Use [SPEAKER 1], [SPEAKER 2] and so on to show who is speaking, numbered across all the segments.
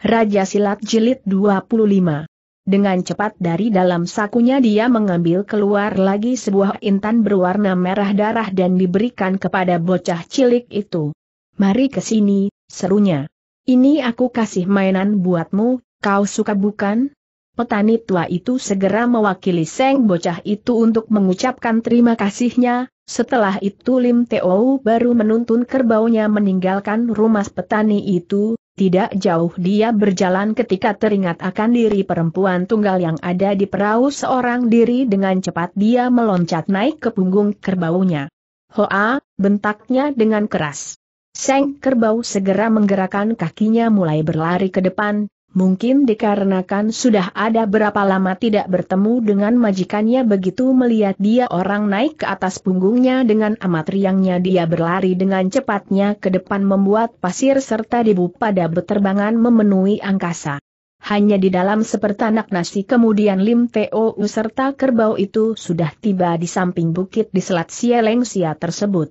[SPEAKER 1] Raja Silat Jilid 25. Dengan cepat dari dalam sakunya dia mengambil keluar lagi sebuah intan berwarna merah darah dan diberikan kepada bocah cilik itu. Mari ke sini, serunya. Ini aku kasih mainan buatmu, kau suka bukan? Petani tua itu segera mewakili seng bocah itu untuk mengucapkan terima kasihnya, setelah itu Lim Teo baru menuntun kerbaunya meninggalkan rumah petani itu, tidak jauh dia berjalan ketika teringat akan diri perempuan tunggal yang ada di perahu seorang diri dengan cepat dia meloncat naik ke punggung kerbaunya. Hoa, bentaknya dengan keras. Seng kerbau segera menggerakkan kakinya mulai berlari ke depan, Mungkin dikarenakan sudah ada berapa lama tidak bertemu dengan majikannya begitu melihat dia orang naik ke atas punggungnya dengan amat riangnya dia berlari dengan cepatnya ke depan membuat pasir serta debu pada beterbangan memenuhi angkasa. Hanya di dalam sepertanak nasi kemudian Lim Teo serta kerbau itu sudah tiba di samping bukit di Selat Sialengsia tersebut.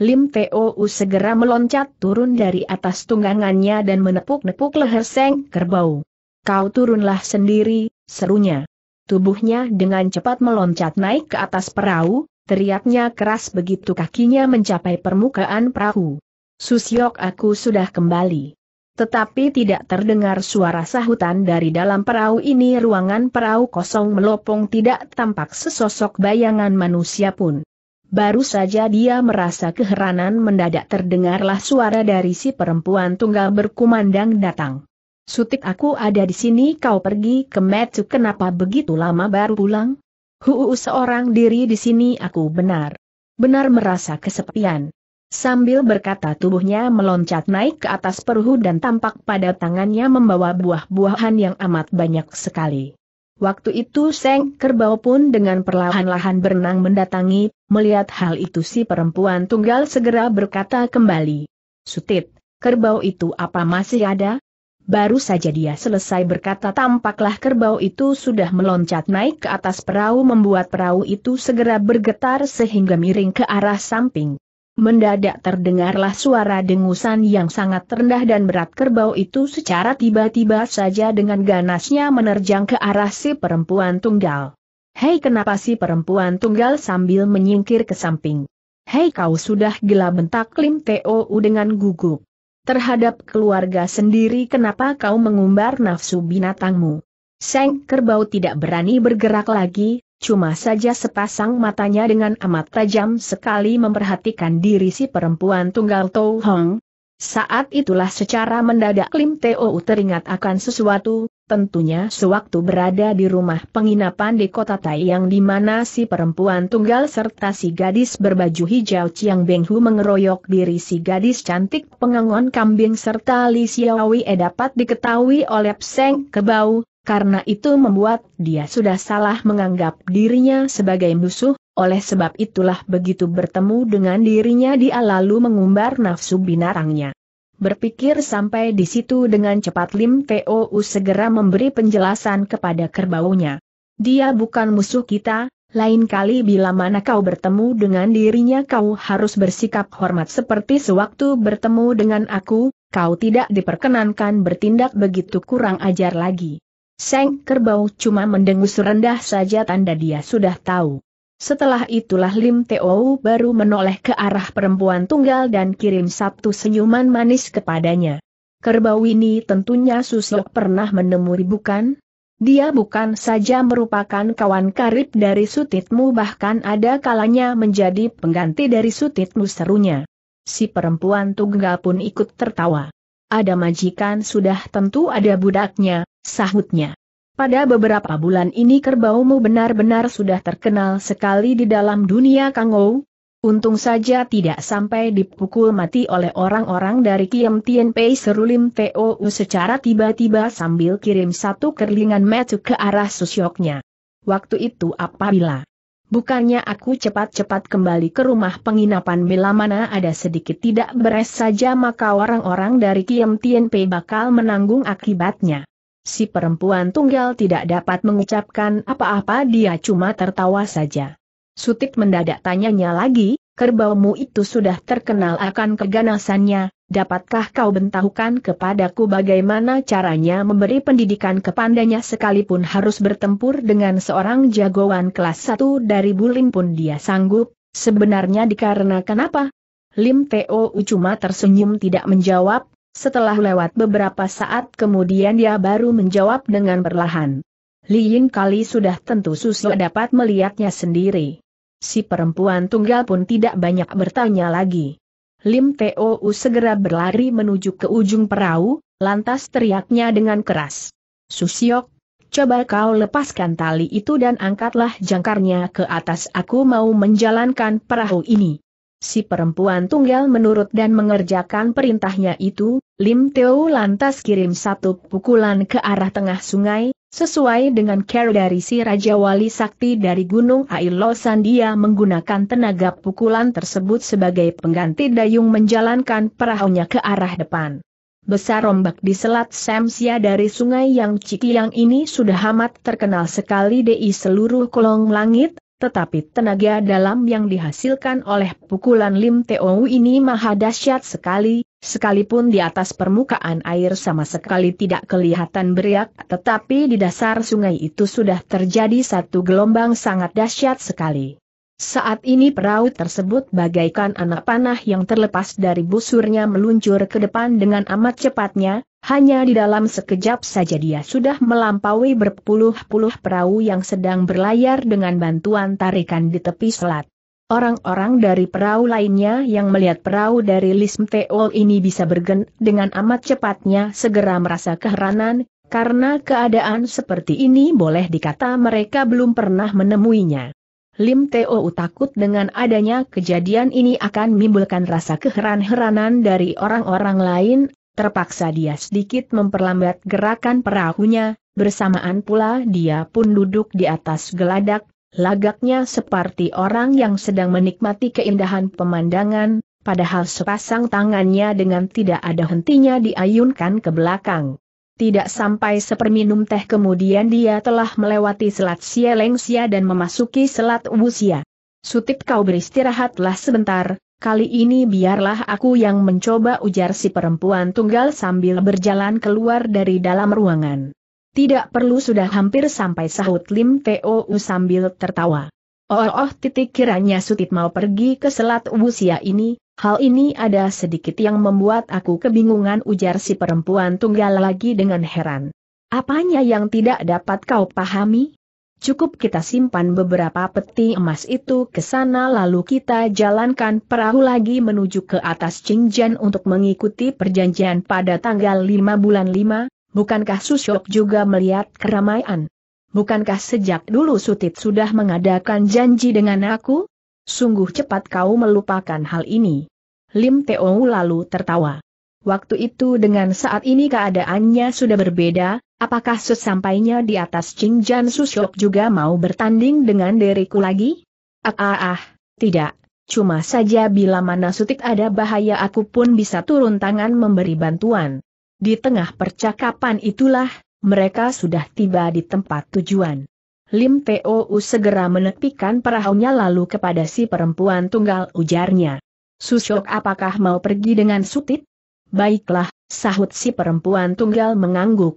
[SPEAKER 1] Lim Teo segera meloncat turun dari atas tunggangannya dan menepuk-nepuk leher Seng Kerbau. Kau turunlah sendiri, serunya. Tubuhnya dengan cepat meloncat naik ke atas perahu, teriaknya keras begitu kakinya mencapai permukaan perahu. Susiok, aku sudah kembali. Tetapi tidak terdengar suara sahutan dari dalam perahu ini ruangan perahu kosong melopong tidak tampak sesosok bayangan manusia pun. Baru saja dia merasa keheranan mendadak terdengarlah suara dari si perempuan tunggal berkumandang datang. Sutik aku ada di sini kau pergi ke Metsu kenapa begitu lama baru pulang? Huu seorang diri di sini aku benar. Benar merasa kesepian. Sambil berkata tubuhnya meloncat naik ke atas perhu dan tampak pada tangannya membawa buah-buahan yang amat banyak sekali. Waktu itu Seng Kerbau pun dengan perlahan-lahan berenang mendatangi, melihat hal itu si perempuan tunggal segera berkata kembali. Sutit, kerbau itu apa masih ada? Baru saja dia selesai berkata tampaklah kerbau itu sudah meloncat naik ke atas perahu membuat perahu itu segera bergetar sehingga miring ke arah samping. Mendadak terdengarlah suara dengusan yang sangat rendah dan berat kerbau itu secara tiba-tiba saja dengan ganasnya menerjang ke arah si perempuan tunggal. Hei kenapa si perempuan tunggal sambil menyingkir ke samping. Hei kau sudah gila bentak Lim Teo dengan gugup. Terhadap keluarga sendiri kenapa kau mengumbar nafsu binatangmu. Seng kerbau tidak berani bergerak lagi, cuma saja sepasang matanya dengan amat tajam sekali memperhatikan diri si perempuan tunggal Tou Hong. Saat itulah secara mendadak Lim Teo teringat akan sesuatu, tentunya sewaktu berada di rumah penginapan di kota yang di mana si perempuan tunggal serta si gadis berbaju hijau Chiang Benghu mengeroyok diri si gadis cantik pengangon kambing serta Li Xiaowie dapat diketahui oleh Pseng Kebau, karena itu membuat dia sudah salah menganggap dirinya sebagai musuh, oleh sebab itulah begitu bertemu dengan dirinya dia lalu mengumbar nafsu binarangnya. Berpikir sampai di situ dengan cepat Lim T.O.U. segera memberi penjelasan kepada kerbaunya. Dia bukan musuh kita, lain kali bila mana kau bertemu dengan dirinya kau harus bersikap hormat seperti sewaktu bertemu dengan aku, kau tidak diperkenankan bertindak begitu kurang ajar lagi. Seng Kerbau cuma mendengus rendah saja tanda dia sudah tahu. Setelah itulah Lim Teo baru menoleh ke arah perempuan tunggal dan kirim satu senyuman manis kepadanya. Kerbau ini tentunya Susok pernah menemui bukan? Dia bukan saja merupakan kawan karib dari sutitmu bahkan ada kalanya menjadi pengganti dari sutitmu serunya. Si perempuan tunggal pun ikut tertawa. Ada majikan sudah tentu ada budaknya, sahutnya. Pada beberapa bulan ini kerbaumu benar-benar sudah terkenal sekali di dalam dunia Kangou. Untung saja tidak sampai dipukul mati oleh orang-orang dari Kiem Tien Pei serulim TOU secara tiba-tiba sambil kirim satu kerlingan metu ke arah susyoknya. Waktu itu apabila Bukannya aku cepat-cepat kembali ke rumah penginapan bila mana ada sedikit tidak beres saja maka orang-orang dari Kiem Tien Pei bakal menanggung akibatnya si perempuan tunggal tidak dapat mengucapkan apa-apa dia cuma tertawa saja. Sutik mendadak tanyanya lagi, kerbaumu itu sudah terkenal akan keganasannya, dapatkah kau bentahukan kepadaku bagaimana caranya memberi pendidikan kepadanya sekalipun harus bertempur dengan seorang jagoan kelas 1 dari Bulim pun dia sanggup, sebenarnya dikarenakan apa? Lim Teo cuma tersenyum tidak menjawab, setelah lewat beberapa saat kemudian dia baru menjawab dengan perlahan. Ying kali sudah tentu Susu dapat melihatnya sendiri. Si perempuan tunggal pun tidak banyak bertanya lagi. Lim Teo segera berlari menuju ke ujung perahu, lantas teriaknya dengan keras. Susiok, coba kau lepaskan tali itu dan angkatlah jangkarnya ke atas aku mau menjalankan perahu ini. Si perempuan tunggal menurut dan mengerjakan perintahnya itu, Lim Teo lantas kirim satu pukulan ke arah tengah sungai, sesuai dengan care dari si Raja Wali Sakti dari Gunung Ailo Dia menggunakan tenaga pukulan tersebut sebagai pengganti dayung menjalankan perahunya ke arah depan. Besar rombak di selat Samsia dari sungai yang Cikiang ini sudah amat terkenal sekali di seluruh kolong langit, tetapi tenaga dalam yang dihasilkan oleh pukulan Lim Teo ini maha dahsyat sekali, sekalipun di atas permukaan air sama sekali tidak kelihatan beriak, tetapi di dasar sungai itu sudah terjadi satu gelombang sangat dahsyat sekali. Saat ini perahu tersebut bagaikan anak panah yang terlepas dari busurnya meluncur ke depan dengan amat cepatnya, hanya di dalam sekejap saja dia sudah melampaui berpuluh-puluh perahu yang sedang berlayar dengan bantuan tarikan di tepi selat. Orang-orang dari perahu lainnya yang melihat perahu dari Lism Teol ini bisa bergen dengan amat cepatnya segera merasa keheranan, karena keadaan seperti ini boleh dikata mereka belum pernah menemuinya. Lim Teo takut dengan adanya kejadian ini akan menimbulkan rasa keheran-heranan dari orang-orang lain, terpaksa dia sedikit memperlambat gerakan perahunya, bersamaan pula dia pun duduk di atas geladak, lagaknya seperti orang yang sedang menikmati keindahan pemandangan, padahal sepasang tangannya dengan tidak ada hentinya diayunkan ke belakang. Tidak sampai seperminum teh kemudian dia telah melewati selat Lengsia dan memasuki selat Wusia. Sutip kau beristirahatlah sebentar, kali ini biarlah aku yang mencoba ujar si perempuan tunggal sambil berjalan keluar dari dalam ruangan. Tidak perlu sudah hampir sampai sahut Lim Teo sambil tertawa. Oh oh titik kiranya Sutip mau pergi ke selat Wusia ini, Hal ini ada sedikit yang membuat aku kebingungan ujar si perempuan tunggal lagi dengan heran. Apanya yang tidak dapat kau pahami? Cukup kita simpan beberapa peti emas itu ke sana lalu kita jalankan perahu lagi menuju ke atas Cingjan untuk mengikuti perjanjian pada tanggal 5 bulan 5, bukankah Susyok juga melihat keramaian? Bukankah sejak dulu Sutit sudah mengadakan janji dengan aku? Sungguh cepat kau melupakan hal ini. Lim Teo lalu tertawa. Waktu itu dengan saat ini keadaannya sudah berbeda, apakah sesampainya di atas Cingjan Susyok juga mau bertanding dengan diriku lagi? Ah ah ah, tidak. Cuma saja bila mana sutik ada bahaya aku pun bisa turun tangan memberi bantuan. Di tengah percakapan itulah, mereka sudah tiba di tempat tujuan. Lim Teo segera menepikan perahunya lalu kepada si perempuan tunggal ujarnya. Susok apakah mau pergi dengan sutit? Baiklah, sahut si perempuan tunggal mengangguk.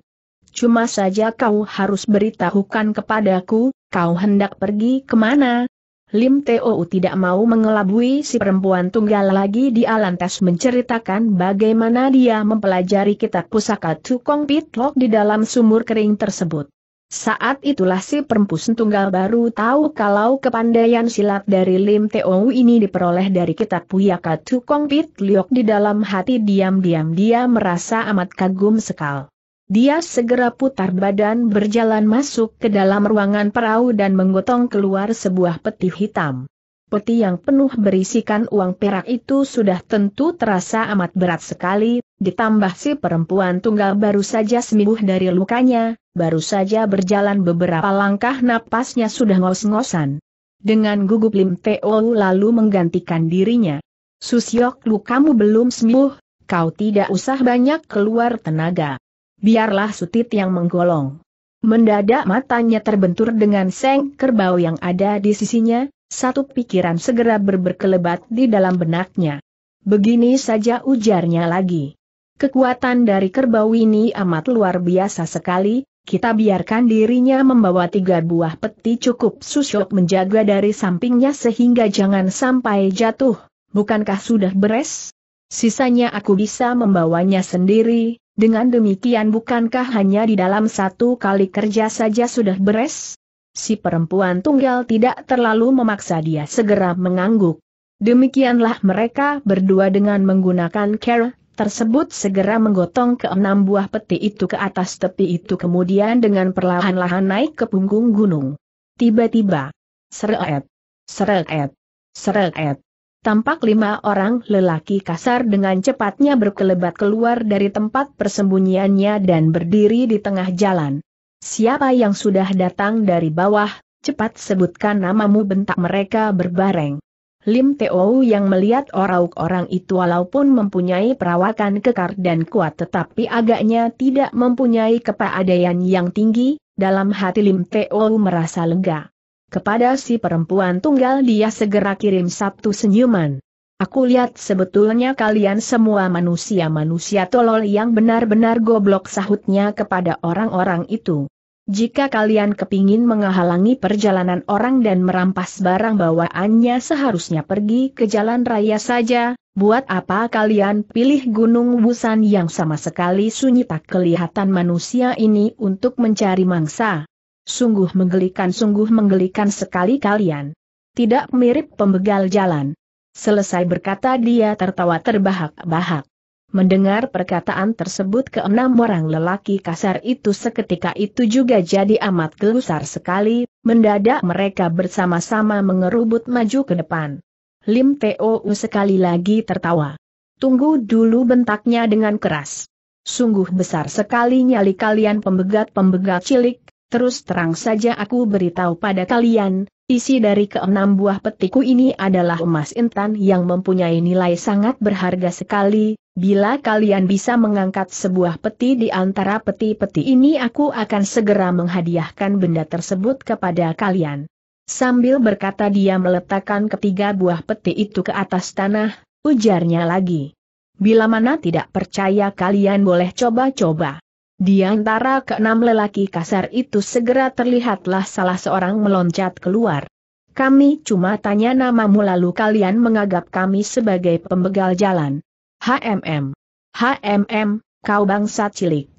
[SPEAKER 1] Cuma saja kau harus beritahukan kepadaku, kau hendak pergi kemana? Lim Teo tidak mau mengelabui si perempuan tunggal lagi di lantas menceritakan bagaimana dia mempelajari kitab pusaka Tukong Pitlok di dalam sumur kering tersebut. Saat itulah si perempus tunggal baru tahu kalau kepandaian silat dari Lim Teo ini diperoleh dari kitab Puyaka Tukong Pit Liok di dalam hati diam-diam dia merasa amat kagum sekal. Dia segera putar badan berjalan masuk ke dalam ruangan perahu dan menggotong keluar sebuah peti hitam peti yang penuh berisikan uang perak itu sudah tentu terasa amat berat sekali, ditambah si perempuan tunggal baru saja sembuh dari lukanya, baru saja berjalan beberapa langkah napasnya sudah ngos-ngosan. Dengan gugup Lim Teo lalu menggantikan dirinya. Susyok Lu kamu belum sembuh, kau tidak usah banyak keluar tenaga. Biarlah sutit yang menggolong. Mendadak matanya terbentur dengan seng kerbau yang ada di sisinya, satu pikiran segera berberkelebat di dalam benaknya. Begini saja ujarnya lagi. Kekuatan dari kerbau ini amat luar biasa sekali, kita biarkan dirinya membawa tiga buah peti cukup susuk menjaga dari sampingnya sehingga jangan sampai jatuh, bukankah sudah beres? Sisanya aku bisa membawanya sendiri, dengan demikian bukankah hanya di dalam satu kali kerja saja sudah beres? si perempuan tunggal tidak terlalu memaksa dia segera mengangguk. Demikianlah mereka berdua dengan menggunakan care tersebut segera menggotong ke enam buah peti itu ke atas tepi itu kemudian dengan perlahan-lahan naik ke punggung gunung. Tiba-tiba, seret, seret, seret. Tampak lima orang lelaki kasar dengan cepatnya berkelebat keluar dari tempat persembunyiannya dan berdiri di tengah jalan. Siapa yang sudah datang dari bawah, cepat sebutkan namamu bentak mereka berbareng. Lim Teo yang melihat orang-orang itu walaupun mempunyai perawakan kekar dan kuat tetapi agaknya tidak mempunyai kepaadaian yang tinggi, dalam hati Lim Teo merasa lega. Kepada si perempuan tunggal dia segera kirim satu senyuman. Aku lihat sebetulnya kalian semua manusia-manusia tolol yang benar-benar goblok sahutnya kepada orang-orang itu. Jika kalian kepingin menghalangi perjalanan orang dan merampas barang bawaannya seharusnya pergi ke jalan raya saja, buat apa kalian pilih gunung Busan yang sama sekali sunyi tak kelihatan manusia ini untuk mencari mangsa? Sungguh menggelikan sungguh menggelikan sekali kalian. Tidak mirip pembegal jalan. Selesai berkata dia tertawa terbahak-bahak. Mendengar perkataan tersebut ke enam orang lelaki kasar itu seketika itu juga jadi amat gelusar sekali, mendadak mereka bersama-sama mengerubut maju ke depan. Lim Teo sekali lagi tertawa. Tunggu dulu bentaknya dengan keras. Sungguh besar sekali nyali kalian pembegat-pembegat cilik, Terus terang saja aku beritahu pada kalian, isi dari keenam buah petiku ini adalah emas intan yang mempunyai nilai sangat berharga sekali. Bila kalian bisa mengangkat sebuah peti di antara peti-peti ini aku akan segera menghadiahkan benda tersebut kepada kalian. Sambil berkata dia meletakkan ketiga buah peti itu ke atas tanah, ujarnya lagi. Bila mana tidak percaya kalian boleh coba-coba. Di antara keenam lelaki kasar itu segera terlihatlah salah seorang meloncat keluar. Kami cuma tanya namamu lalu kalian menganggap kami sebagai pembegal jalan. HMM. HMM, kau bangsa cilik.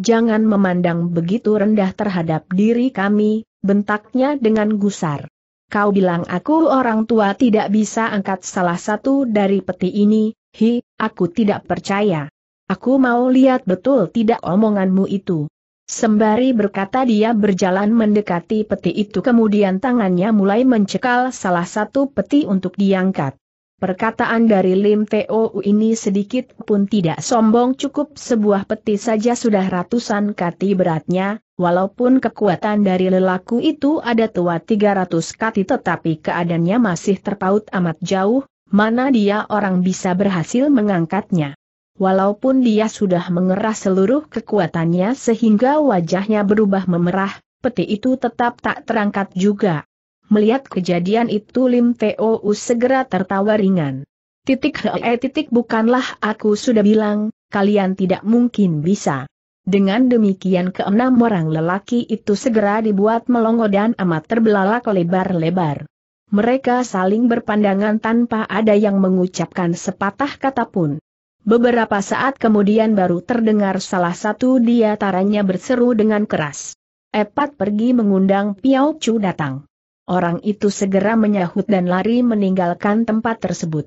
[SPEAKER 1] Jangan memandang begitu rendah terhadap diri kami, bentaknya dengan gusar. Kau bilang aku orang tua tidak bisa angkat salah satu dari peti ini, hi, aku tidak percaya. Aku mau lihat betul tidak omonganmu itu. Sembari berkata dia berjalan mendekati peti itu kemudian tangannya mulai mencekal salah satu peti untuk diangkat. Perkataan dari Lim Teo ini sedikit pun tidak sombong cukup sebuah peti saja sudah ratusan kati beratnya, walaupun kekuatan dari lelaku itu ada tua 300 kati tetapi keadaannya masih terpaut amat jauh, mana dia orang bisa berhasil mengangkatnya walaupun dia sudah mengeras seluruh kekuatannya sehingga wajahnya berubah memerah, peti itu tetap tak terangkat juga. Melihat kejadian itu Lim T.O.U. segera tertawa ringan. Titik hee eh, titik bukanlah aku sudah bilang, kalian tidak mungkin bisa. Dengan demikian keenam orang lelaki itu segera dibuat melongo dan amat terbelalak lebar-lebar. Mereka saling berpandangan tanpa ada yang mengucapkan sepatah kata pun. Beberapa saat kemudian baru terdengar salah satu di antaranya berseru dengan keras. Epat pergi mengundang Piao Chu datang. Orang itu segera menyahut dan lari meninggalkan tempat tersebut.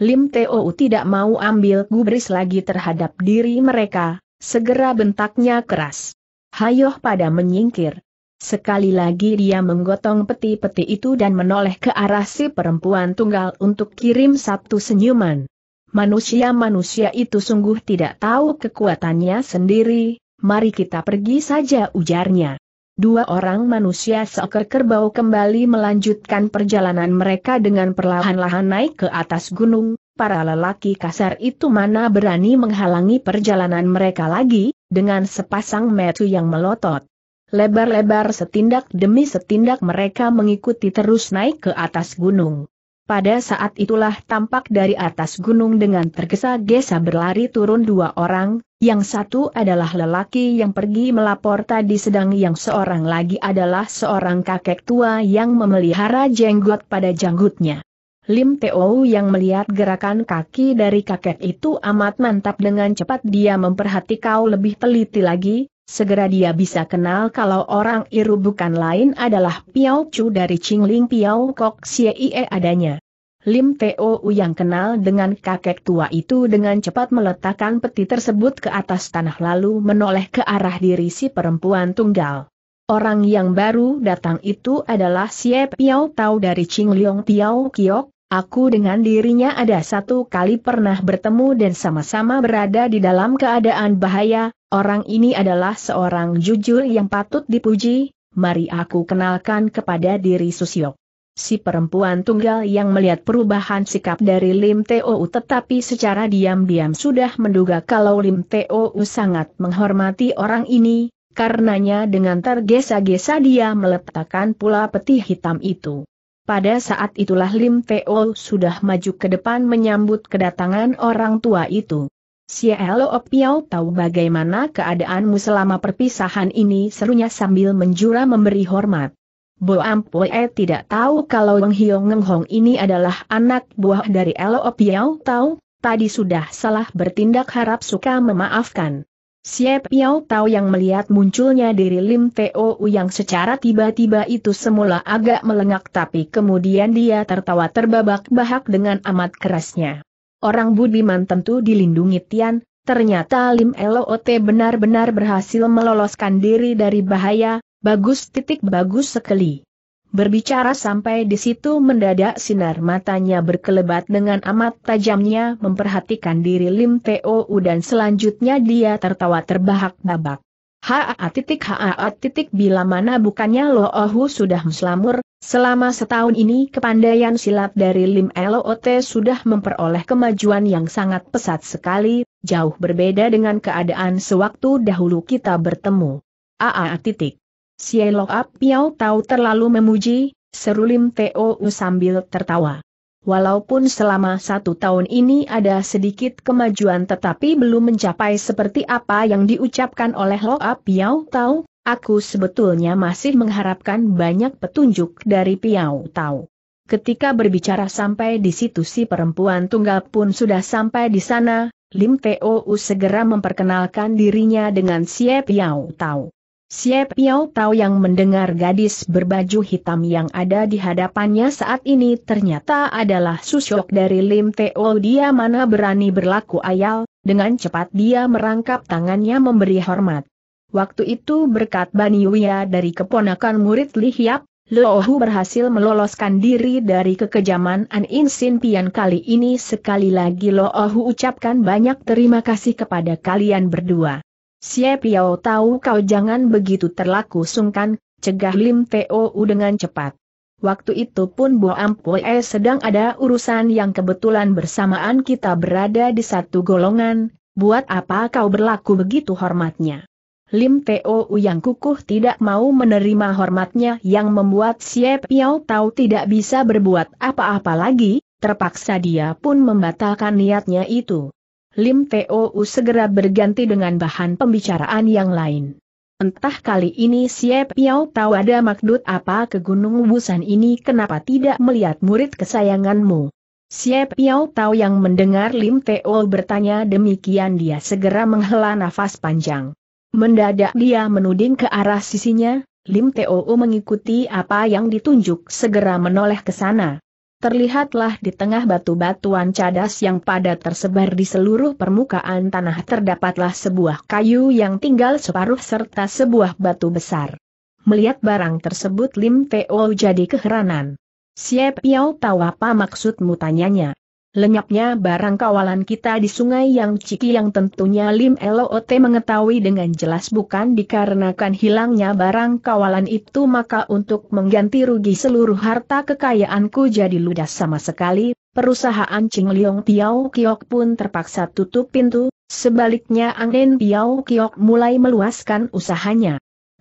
[SPEAKER 1] Lim Teo tidak mau ambil gubris lagi terhadap diri mereka, segera bentaknya keras. Hayoh pada menyingkir. Sekali lagi dia menggotong peti-peti itu dan menoleh ke arah si perempuan tunggal untuk kirim satu senyuman. Manusia-manusia itu sungguh tidak tahu kekuatannya sendiri, mari kita pergi saja ujarnya. Dua orang manusia seker kerbau kembali melanjutkan perjalanan mereka dengan perlahan-lahan naik ke atas gunung, para lelaki kasar itu mana berani menghalangi perjalanan mereka lagi, dengan sepasang metu yang melotot. Lebar-lebar setindak demi setindak mereka mengikuti terus naik ke atas gunung. Pada saat itulah tampak dari atas gunung dengan tergesa-gesa berlari turun dua orang, yang satu adalah lelaki yang pergi melapor tadi sedang yang seorang lagi adalah seorang kakek tua yang memelihara jenggot pada janggutnya. Lim Teo yang melihat gerakan kaki dari kakek itu amat mantap dengan cepat dia memperhati kau lebih teliti lagi, Segera dia bisa kenal kalau orang Iru bukan lain adalah Piao Chu dari Qingling Piao Kok Xie adanya. Lim Teo yang kenal dengan kakek tua itu dengan cepat meletakkan peti tersebut ke atas tanah lalu menoleh ke arah diri si perempuan tunggal. Orang yang baru datang itu adalah Xie Piao Tao dari liong Piao Kiok, Aku dengan dirinya ada satu kali pernah bertemu dan sama-sama berada di dalam keadaan bahaya, orang ini adalah seorang jujur yang patut dipuji, mari aku kenalkan kepada diri Susio. Si perempuan tunggal yang melihat perubahan sikap dari Lim Teo tetapi secara diam-diam sudah menduga kalau Lim Teo sangat menghormati orang ini, karenanya dengan tergesa-gesa dia meletakkan pula peti hitam itu. Pada saat itulah Lim Teo sudah maju ke depan menyambut kedatangan orang tua itu. Si Elo Piao tahu bagaimana keadaanmu selama perpisahan ini serunya sambil menjura memberi hormat. Bo Ampue tidak tahu kalau Weng Hiong Ngeng Hong ini adalah anak buah dari Elo Piao tahu, tadi sudah salah bertindak harap suka memaafkan. Siap, Piao Tau yang melihat munculnya diri Lim Teo yang secara tiba-tiba itu semula agak melengak tapi kemudian dia tertawa terbabak-bahak dengan amat kerasnya. Orang budiman tentu dilindungi Tian, ternyata Lim Lot benar-benar berhasil meloloskan diri dari bahaya, bagus titik bagus sekali. Berbicara sampai di situ mendadak sinar matanya berkelebat dengan amat tajamnya memperhatikan diri Lim Teo dan selanjutnya dia tertawa terbahak-babak. Haa titik haa titik bila mana bukannya Lo Ohu sudah muslamur, selama setahun ini kepandaian silat dari Lim Lot sudah memperoleh kemajuan yang sangat pesat sekali, jauh berbeda dengan keadaan sewaktu dahulu kita bertemu. Aa titik. Sielok Ap Piao Tau terlalu memuji, seru Lim Teo sambil tertawa. Walaupun selama satu tahun ini ada sedikit kemajuan tetapi belum mencapai seperti apa yang diucapkan oleh Lo Ap Piao Tau, aku sebetulnya masih mengharapkan banyak petunjuk dari Piao Tau. Ketika berbicara sampai di situ si perempuan tunggal pun sudah sampai di sana, Lim Teo segera memperkenalkan dirinya dengan Sie Piao Tau. Siap Yao Tao yang mendengar gadis berbaju hitam yang ada di hadapannya saat ini ternyata adalah susok dari Lim Teo dia mana berani berlaku ayal, dengan cepat dia merangkap tangannya memberi hormat. Waktu itu berkat Bani Baniwia dari keponakan murid Li Hiap, Lohu berhasil meloloskan diri dari kekejaman An Insin Pian kali ini sekali lagi Lohu ucapkan banyak terima kasih kepada kalian berdua. Xie Piao tahu kau jangan begitu terlaku sungkan, cegah Lim T.O.U. dengan cepat. Waktu itu pun Bo Ampue sedang ada urusan yang kebetulan bersamaan kita berada di satu golongan, buat apa kau berlaku begitu hormatnya? Lim Teo yang kukuh tidak mau menerima hormatnya yang membuat Xie Piao tahu tidak bisa berbuat apa-apa lagi, terpaksa dia pun membatalkan niatnya itu. Lim T.O.U segera berganti dengan bahan pembicaraan yang lain. Entah kali ini Siap Piao tahu ada maksud apa ke Gunung Wusan ini kenapa tidak melihat murid kesayanganmu. Siap Piao tahu yang mendengar Lim T.O. bertanya demikian dia segera menghela nafas panjang. Mendadak dia menuding ke arah sisinya, Lim Teo mengikuti apa yang ditunjuk segera menoleh ke sana. Terlihatlah di tengah batu-batuan cadas yang padat tersebar di seluruh permukaan tanah terdapatlah sebuah kayu yang tinggal separuh serta sebuah batu besar. Melihat barang tersebut Lim Teo jadi keheranan. Siap Piao tahu apa maksudmu tanyanya. Lenyapnya barang kawalan kita di sungai yang Ciki yang tentunya Lim Loot mengetahui dengan jelas bukan dikarenakan hilangnya barang kawalan itu maka untuk mengganti rugi seluruh harta kekayaanku jadi ludas sama sekali, perusahaan Ching Liong Tiao Kiok pun terpaksa tutup pintu, sebaliknya Angin Tiao Kiok mulai meluaskan usahanya.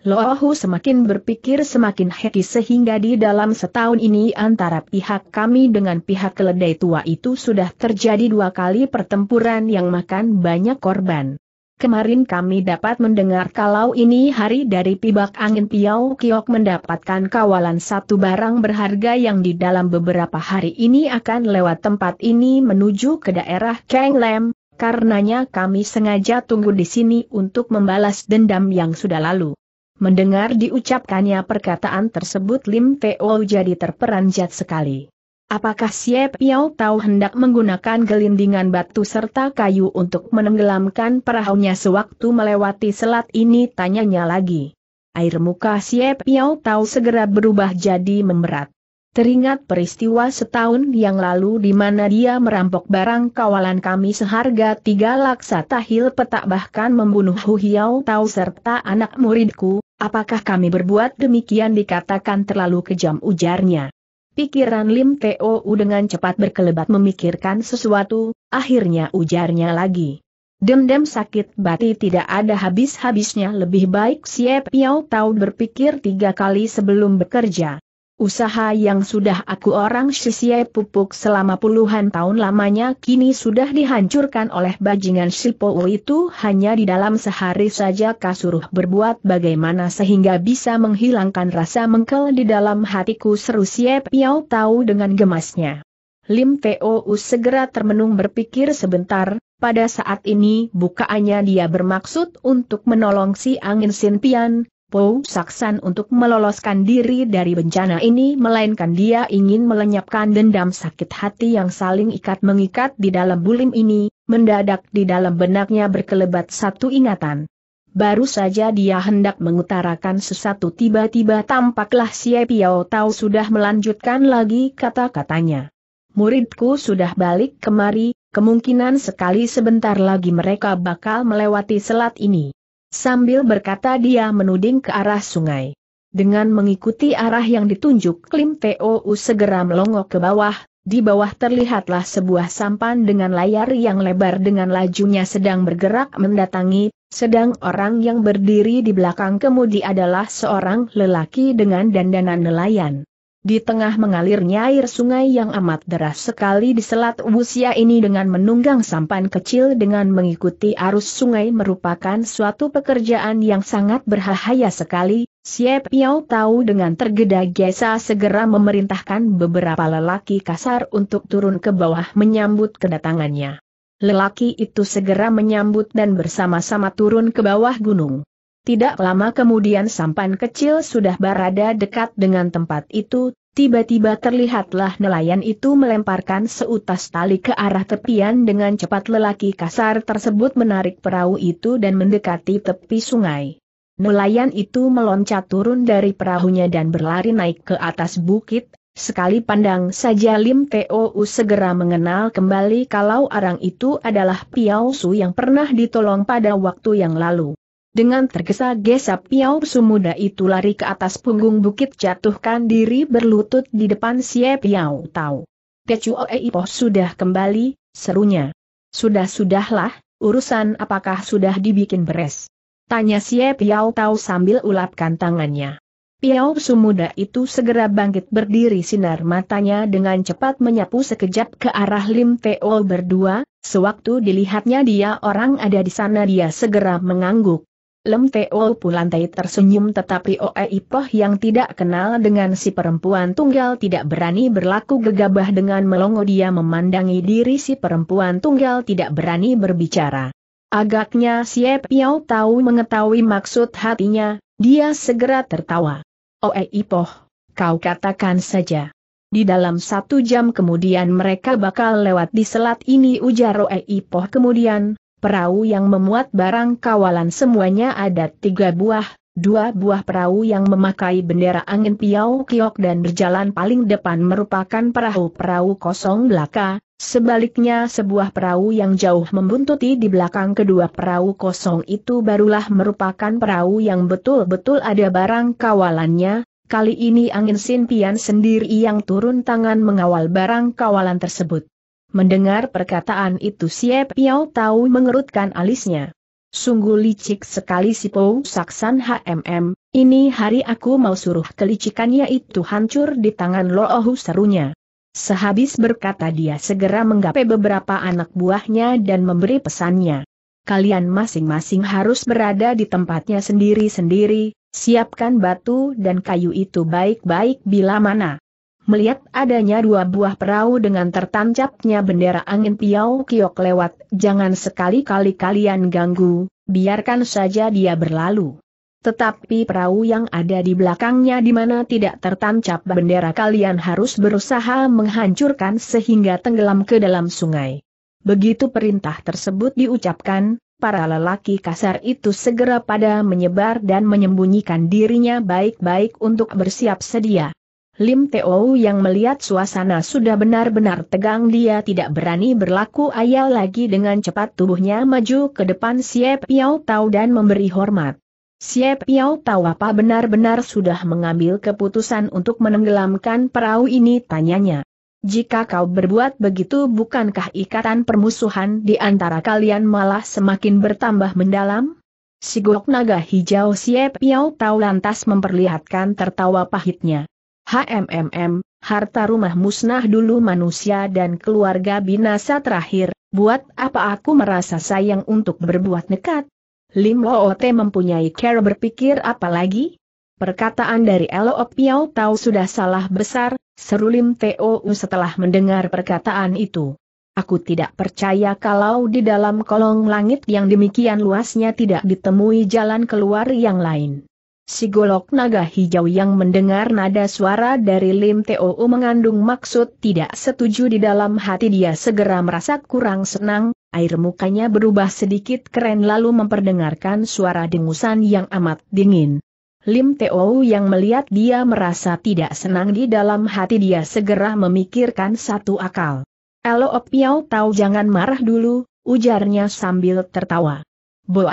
[SPEAKER 1] Loahu semakin berpikir semakin heki sehingga di dalam setahun ini antara pihak kami dengan pihak keledai tua itu sudah terjadi dua kali pertempuran yang makan banyak korban. Kemarin kami dapat mendengar kalau ini hari dari pibak angin Piau Kiok mendapatkan kawalan satu barang berharga yang di dalam beberapa hari ini akan lewat tempat ini menuju ke daerah Kang Lem, karenanya kami sengaja tunggu di sini untuk membalas dendam yang sudah lalu. Mendengar diucapkannya perkataan tersebut Lim Teo jadi terperanjat sekali. Apakah Siap Piao tahu hendak menggunakan gelindingan batu serta kayu untuk menenggelamkan perahunya sewaktu melewati selat ini tanyanya lagi. Air muka Siap Piao tahu segera berubah jadi memerat. Teringat peristiwa setahun yang lalu di mana dia merampok barang kawalan kami seharga tiga laksa tahil petak bahkan membunuh Hu Hiao Tau serta anak muridku, Apakah kami berbuat demikian dikatakan terlalu kejam ujarnya? Pikiran Lim Teo dengan cepat berkelebat memikirkan sesuatu, akhirnya ujarnya lagi. Dendam sakit bati tidak ada habis-habisnya lebih baik siap Piao tahu berpikir tiga kali sebelum bekerja. Usaha yang sudah aku orang Sisiai pupuk selama puluhan tahun lamanya kini sudah dihancurkan oleh bajingan Sipowo itu hanya di dalam sehari saja kasuruh berbuat bagaimana sehingga bisa menghilangkan rasa mengkel di dalam hatiku seru siap Piau tahu dengan gemasnya. Lim Tou segera termenung berpikir sebentar, pada saat ini bukaannya dia bermaksud untuk menolong si angin Sin Pian, Pou Saksan untuk meloloskan diri dari bencana ini melainkan dia ingin melenyapkan dendam sakit hati yang saling ikat-mengikat di dalam bulim ini, mendadak di dalam benaknya berkelebat satu ingatan. Baru saja dia hendak mengutarakan sesuatu tiba-tiba tampaklah si Piao Tau sudah melanjutkan lagi kata-katanya. Muridku sudah balik kemari, kemungkinan sekali sebentar lagi mereka bakal melewati selat ini. Sambil berkata dia menuding ke arah sungai. Dengan mengikuti arah yang ditunjuk Klim Tou segera melongok ke bawah, di bawah terlihatlah sebuah sampan dengan layar yang lebar dengan lajunya sedang bergerak mendatangi, sedang orang yang berdiri di belakang kemudi adalah seorang lelaki dengan dandanan nelayan. Di tengah mengalirnya air sungai yang amat deras sekali di selat Wusia ini dengan menunggang sampan kecil dengan mengikuti arus sungai merupakan suatu pekerjaan yang sangat berbahaya sekali, Siap Piao tahu dengan tergesa-gesa segera memerintahkan beberapa lelaki kasar untuk turun ke bawah menyambut kedatangannya. Lelaki itu segera menyambut dan bersama-sama turun ke bawah gunung. Tidak lama kemudian sampan kecil sudah berada dekat dengan tempat itu, tiba-tiba terlihatlah nelayan itu melemparkan seutas tali ke arah tepian dengan cepat lelaki kasar tersebut menarik perahu itu dan mendekati tepi sungai. Nelayan itu meloncat turun dari perahunya dan berlari naik ke atas bukit, sekali pandang saja Lim Teo segera mengenal kembali kalau arang itu adalah Piao Su yang pernah ditolong pada waktu yang lalu. Dengan tergesa-gesa Piau Sumuda itu lari ke atas punggung bukit jatuhkan diri berlutut di depan si Piao Tau. Kecuo Ipoh sudah kembali, serunya. Sudah-sudahlah, urusan apakah sudah dibikin beres? Tanya Siap Piao Tau sambil ulapkan tangannya. Piau Sumuda itu segera bangkit berdiri sinar matanya dengan cepat menyapu sekejap ke arah Lim Teo berdua, sewaktu dilihatnya dia orang ada di sana dia segera mengangguk. Lem Teo Pulantai tersenyum tetapi Oe Ipoh yang tidak kenal dengan si perempuan tunggal tidak berani berlaku gegabah dengan melongo dia memandangi diri si perempuan tunggal tidak berani berbicara. Agaknya si Epiao tahu mengetahui maksud hatinya, dia segera tertawa. Oe Ipoh, kau katakan saja. Di dalam satu jam kemudian mereka bakal lewat di selat ini ujar Oe Ipoh kemudian, perahu yang memuat barang kawalan semuanya ada tiga buah, dua buah perahu yang memakai bendera angin piau kiok dan berjalan paling depan merupakan perahu-perahu kosong belaka, sebaliknya sebuah perahu yang jauh membuntuti di belakang kedua perahu kosong itu barulah merupakan perahu yang betul-betul ada barang kawalannya, kali ini angin Simpian sendiri yang turun tangan mengawal barang kawalan tersebut. Mendengar perkataan itu Siap Piao tahu mengerutkan alisnya. Sungguh licik sekali si Pou Saksan HMM, ini hari aku mau suruh kelicikannya itu hancur di tangan Lo Ohu serunya. Sehabis berkata dia segera menggapai beberapa anak buahnya dan memberi pesannya. Kalian masing-masing harus berada di tempatnya sendiri-sendiri, siapkan batu dan kayu itu baik-baik bila mana melihat adanya dua buah perahu dengan tertancapnya bendera angin Piau Kiok lewat, jangan sekali-kali kalian ganggu, biarkan saja dia berlalu. Tetapi perahu yang ada di belakangnya di mana tidak tertancap bendera kalian harus berusaha menghancurkan sehingga tenggelam ke dalam sungai. Begitu perintah tersebut diucapkan, para lelaki kasar itu segera pada menyebar dan menyembunyikan dirinya baik-baik untuk bersiap sedia. Lim Teo yang melihat suasana sudah benar-benar tegang dia tidak berani berlaku ayal lagi dengan cepat tubuhnya maju ke depan Siap Piao Tau dan memberi hormat. Siap Piao Tau apa benar-benar sudah mengambil keputusan untuk menenggelamkan perahu ini tanyanya. Jika kau berbuat begitu bukankah ikatan permusuhan di antara kalian malah semakin bertambah mendalam? Sigok naga hijau Siap Piao Tau lantas memperlihatkan tertawa pahitnya. HMMM, harta rumah musnah dulu manusia dan keluarga binasa terakhir, buat apa aku merasa sayang untuk berbuat nekat? Lim Loote mempunyai cara berpikir apa lagi? Perkataan dari Elo Piao tahu sudah salah besar, seru Lim Teo setelah mendengar perkataan itu. Aku tidak percaya kalau di dalam kolong langit yang demikian luasnya tidak ditemui jalan keluar yang lain. Si golok naga hijau yang mendengar nada suara dari Lim Teo mengandung maksud tidak setuju di dalam hati dia segera merasa kurang senang, air mukanya berubah sedikit keren lalu memperdengarkan suara dengusan yang amat dingin. Lim Teo yang melihat dia merasa tidak senang di dalam hati dia segera memikirkan satu akal. Elo Piao tahu jangan marah dulu, ujarnya sambil tertawa. Bo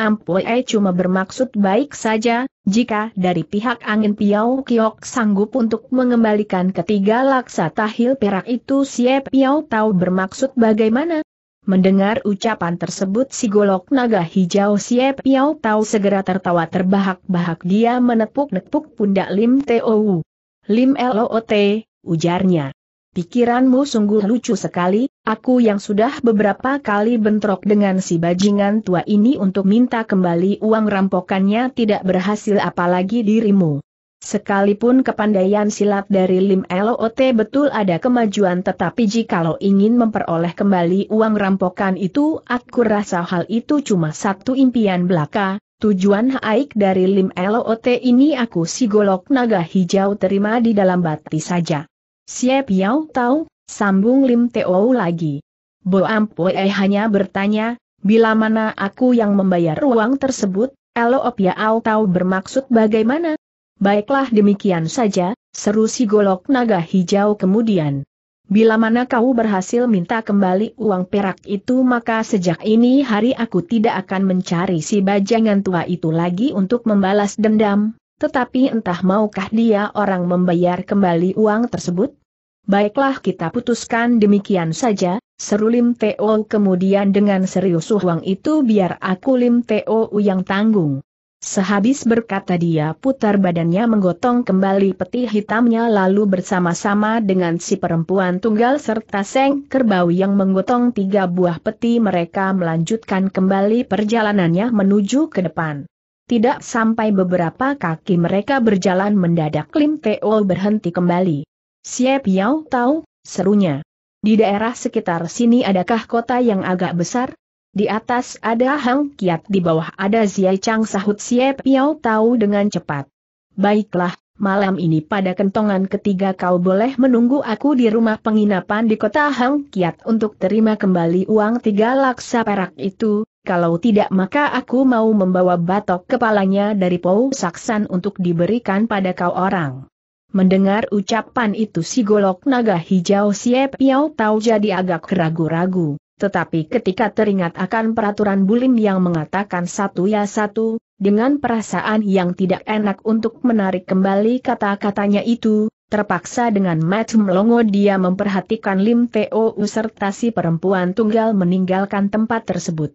[SPEAKER 1] cuma bermaksud baik saja, jika dari pihak angin Piau Kiok sanggup untuk mengembalikan ketiga laksa tahil perak itu siap Piau tahu bermaksud bagaimana. Mendengar ucapan tersebut si golok naga hijau siap Piau tahu segera tertawa terbahak-bahak dia menepuk-nepuk pundak Lim Tou. Lim Loot, ujarnya. Pikiranmu sungguh lucu sekali, aku yang sudah beberapa kali bentrok dengan si bajingan tua ini untuk minta kembali uang rampokannya tidak berhasil apalagi dirimu. Sekalipun kepandaian silat dari Lim Lot betul ada kemajuan tetapi jikalau ingin memperoleh kembali uang rampokan itu aku rasa hal itu cuma satu impian belaka, Tujuan haik dari Lim Lot ini aku si golok naga hijau terima di dalam bati saja. Siap Yau tahu, sambung Lim Teo lagi. Bo Ampue hanya bertanya, bila mana aku yang membayar uang tersebut, Elo Op Yau ya tahu bermaksud bagaimana? Baiklah demikian saja, seru si golok naga hijau kemudian. Bila mana kau berhasil minta kembali uang perak itu maka sejak ini hari aku tidak akan mencari si bajangan tua itu lagi untuk membalas dendam, tetapi entah maukah dia orang membayar kembali uang tersebut? Baiklah kita putuskan demikian saja, seru Lim Teo kemudian dengan serius uang itu biar aku Lim Teo yang tanggung. Sehabis berkata dia putar badannya menggotong kembali peti hitamnya lalu bersama-sama dengan si perempuan tunggal serta seng kerbau yang menggotong tiga buah peti mereka melanjutkan kembali perjalanannya menuju ke depan. Tidak sampai beberapa kaki mereka berjalan mendadak Lim Teo berhenti kembali. Siap yau tahu, serunya. Di daerah sekitar sini adakah kota yang agak besar? Di atas ada Hang Kiat, di bawah ada Ziai Chang sahut Siap yau tahu dengan cepat. Baiklah, malam ini pada kentongan ketiga kau boleh menunggu aku di rumah penginapan di kota Hang Kiat untuk terima kembali uang tiga laksa perak itu, kalau tidak maka aku mau membawa batok kepalanya dari Pau Saksan untuk diberikan pada kau orang. Mendengar ucapan itu si golok naga hijau Siap Piau tahu jadi agak ragu-ragu, tetapi ketika teringat akan peraturan bulim yang mengatakan satu ya satu, dengan perasaan yang tidak enak untuk menarik kembali kata-katanya itu, terpaksa dengan mat melongo dia memperhatikan Lim Teo serta si perempuan tunggal meninggalkan tempat tersebut.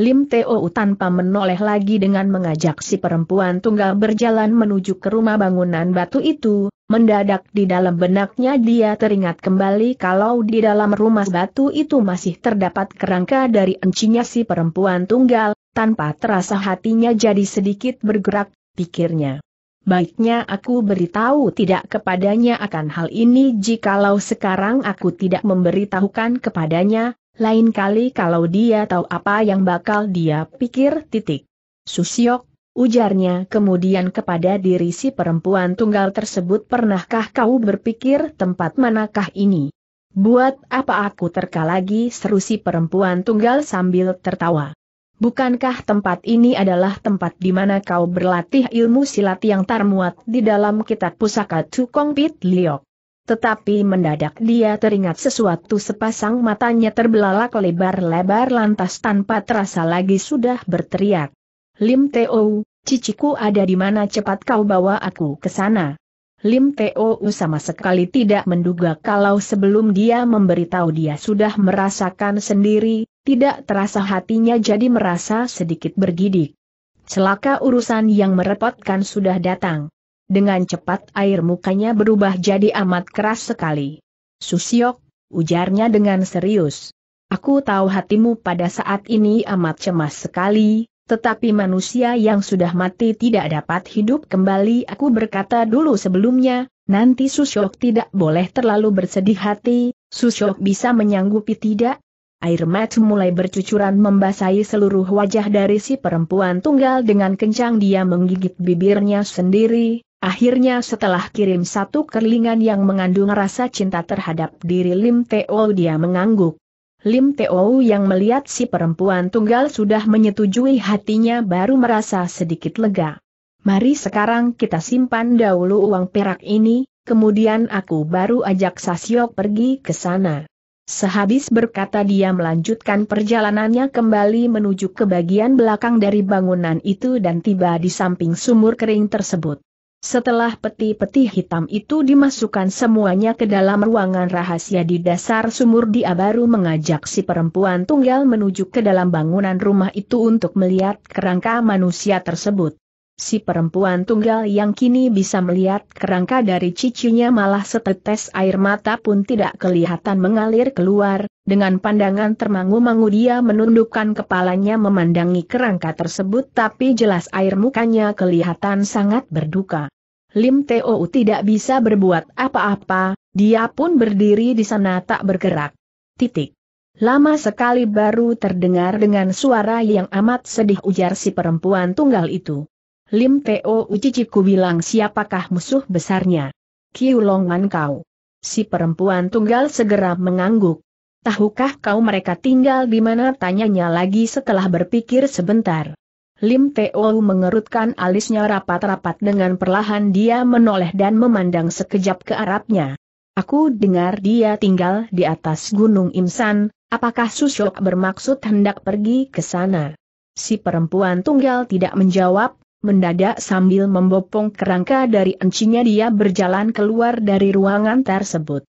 [SPEAKER 1] Lim Teo tanpa menoleh lagi dengan mengajak si perempuan tunggal berjalan menuju ke rumah bangunan batu itu, mendadak di dalam benaknya dia teringat kembali kalau di dalam rumah batu itu masih terdapat kerangka dari encinya si perempuan tunggal, tanpa terasa hatinya jadi sedikit bergerak, pikirnya. Baiknya aku beritahu tidak kepadanya akan hal ini jikalau sekarang aku tidak memberitahukan kepadanya, lain kali kalau dia tahu apa yang bakal dia pikir titik. Susiok, ujarnya kemudian kepada diri si perempuan tunggal tersebut pernahkah kau berpikir tempat manakah ini? Buat apa aku terka lagi seru si perempuan tunggal sambil tertawa. Bukankah tempat ini adalah tempat di mana kau berlatih ilmu silat yang termuat di dalam kitab pusaka Tukong Pit Liok? Tetapi mendadak dia teringat sesuatu sepasang matanya terbelalak lebar-lebar lantas tanpa terasa lagi sudah berteriak. Lim Teo, ciciku ada di mana cepat kau bawa aku ke sana. Lim Teo sama sekali tidak menduga kalau sebelum dia memberitahu dia sudah merasakan sendiri, tidak terasa hatinya jadi merasa sedikit bergidik. Celaka urusan yang merepotkan sudah datang. Dengan cepat air mukanya berubah jadi amat keras sekali. Susiok, ujarnya dengan serius. Aku tahu hatimu pada saat ini amat cemas sekali, tetapi manusia yang sudah mati tidak dapat hidup kembali aku berkata dulu sebelumnya, nanti Susiok tidak boleh terlalu bersedih hati, Susiok bisa menyanggupi tidak? Air mat mulai bercucuran membasahi seluruh wajah dari si perempuan tunggal dengan kencang dia menggigit bibirnya sendiri, Akhirnya setelah kirim satu kerlingan yang mengandung rasa cinta terhadap diri Lim Teo dia mengangguk. Lim Teo yang melihat si perempuan tunggal sudah menyetujui hatinya baru merasa sedikit lega. Mari sekarang kita simpan dahulu uang perak ini, kemudian aku baru ajak Sasyok pergi ke sana. Sehabis berkata dia melanjutkan perjalanannya kembali menuju ke bagian belakang dari bangunan itu dan tiba di samping sumur kering tersebut. Setelah peti-peti hitam itu dimasukkan semuanya ke dalam ruangan rahasia di dasar sumur dia baru mengajak si perempuan tunggal menuju ke dalam bangunan rumah itu untuk melihat kerangka manusia tersebut si perempuan tunggal yang kini bisa melihat kerangka dari cicinya malah setetes air mata pun tidak kelihatan mengalir keluar, dengan pandangan termangu-mangu dia menundukkan kepalanya memandangi kerangka tersebut tapi jelas air mukanya kelihatan sangat berduka. Lim Teo tidak bisa berbuat apa-apa, dia pun berdiri di sana tak bergerak. Titik. Lama sekali baru terdengar dengan suara yang amat sedih ujar si perempuan tunggal itu. Lim Teo Uciciku bilang siapakah musuh besarnya. Kiu Kiulongan kau. Si perempuan tunggal segera mengangguk. Tahukah kau mereka tinggal di mana tanyanya lagi setelah berpikir sebentar. Lim Teo mengerutkan alisnya rapat-rapat dengan perlahan dia menoleh dan memandang sekejap ke arahnya. Aku dengar dia tinggal di atas Gunung Imsan, apakah Susyok bermaksud hendak pergi ke sana? Si perempuan tunggal tidak menjawab, mendadak sambil membopong kerangka dari encinya dia berjalan keluar dari ruangan tersebut.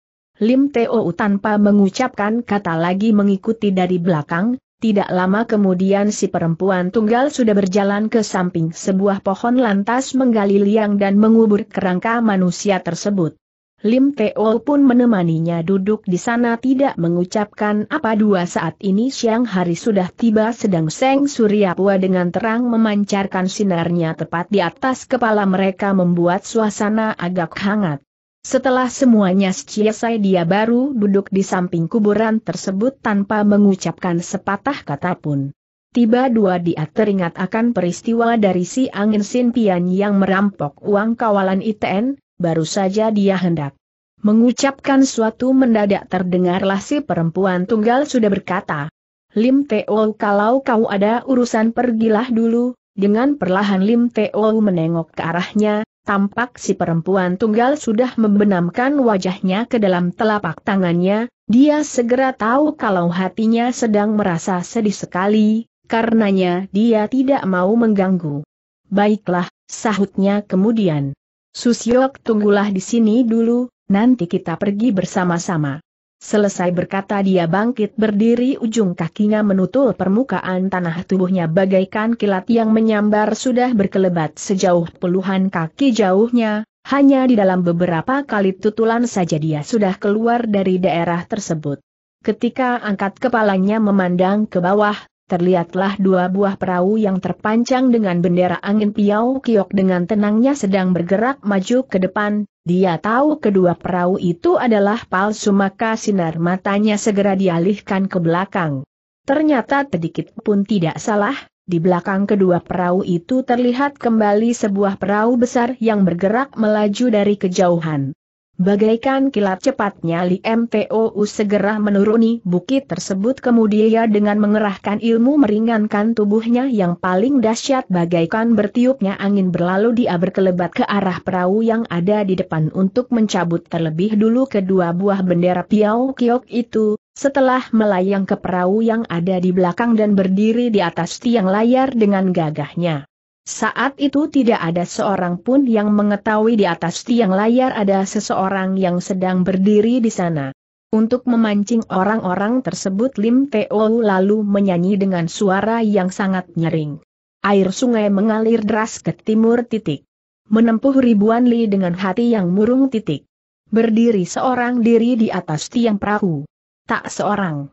[SPEAKER 1] Lim Teo tanpa mengucapkan kata lagi mengikuti dari belakang, tidak lama kemudian si perempuan tunggal sudah berjalan ke samping sebuah pohon lantas menggali liang dan mengubur kerangka manusia tersebut. Lim Teo pun menemaninya duduk di sana tidak mengucapkan apa dua saat ini siang hari sudah tiba sedang Seng Suryapua dengan terang memancarkan sinarnya tepat di atas kepala mereka membuat suasana agak hangat. Setelah semuanya selesai dia baru duduk di samping kuburan tersebut tanpa mengucapkan sepatah kata pun. Tiba dua dia teringat akan peristiwa dari si angin Sin yang merampok uang kawalan ITN, baru saja dia hendak mengucapkan suatu mendadak terdengarlah si perempuan tunggal sudah berkata, Lim Teo kalau kau ada urusan pergilah dulu, dengan perlahan Lim Teo menengok ke arahnya, tampak si perempuan tunggal sudah membenamkan wajahnya ke dalam telapak tangannya, dia segera tahu kalau hatinya sedang merasa sedih sekali, karenanya dia tidak mau mengganggu. Baiklah, sahutnya kemudian. Susyok tunggulah di sini dulu, nanti kita pergi bersama-sama. Selesai berkata dia bangkit berdiri ujung kakinya menutul permukaan tanah tubuhnya bagaikan kilat yang menyambar sudah berkelebat sejauh puluhan kaki jauhnya, hanya di dalam beberapa kali tutulan saja dia sudah keluar dari daerah tersebut. Ketika angkat kepalanya memandang ke bawah, terlihatlah dua buah perahu yang terpancang dengan bendera angin Piau Kiok dengan tenangnya sedang bergerak maju ke depan, dia tahu kedua perahu itu adalah palsu maka sinar matanya segera dialihkan ke belakang. Ternyata sedikit pun tidak salah, di belakang kedua perahu itu terlihat kembali sebuah perahu besar yang bergerak melaju dari kejauhan. Bagaikan kilat cepatnya Li MPOU segera menuruni bukit tersebut kemudian dengan mengerahkan ilmu meringankan tubuhnya yang paling dahsyat bagaikan bertiupnya angin berlalu dia berkelebat ke arah perahu yang ada di depan untuk mencabut terlebih dulu kedua buah bendera Piao Kiok itu, setelah melayang ke perahu yang ada di belakang dan berdiri di atas tiang layar dengan gagahnya. Saat itu tidak ada seorang pun yang mengetahui di atas tiang layar ada seseorang yang sedang berdiri di sana. Untuk memancing orang-orang tersebut Lim Teo lalu menyanyi dengan suara yang sangat nyaring. Air sungai mengalir deras ke timur titik. Menempuh ribuan li dengan hati yang murung titik. Berdiri seorang diri di atas tiang perahu. Tak seorang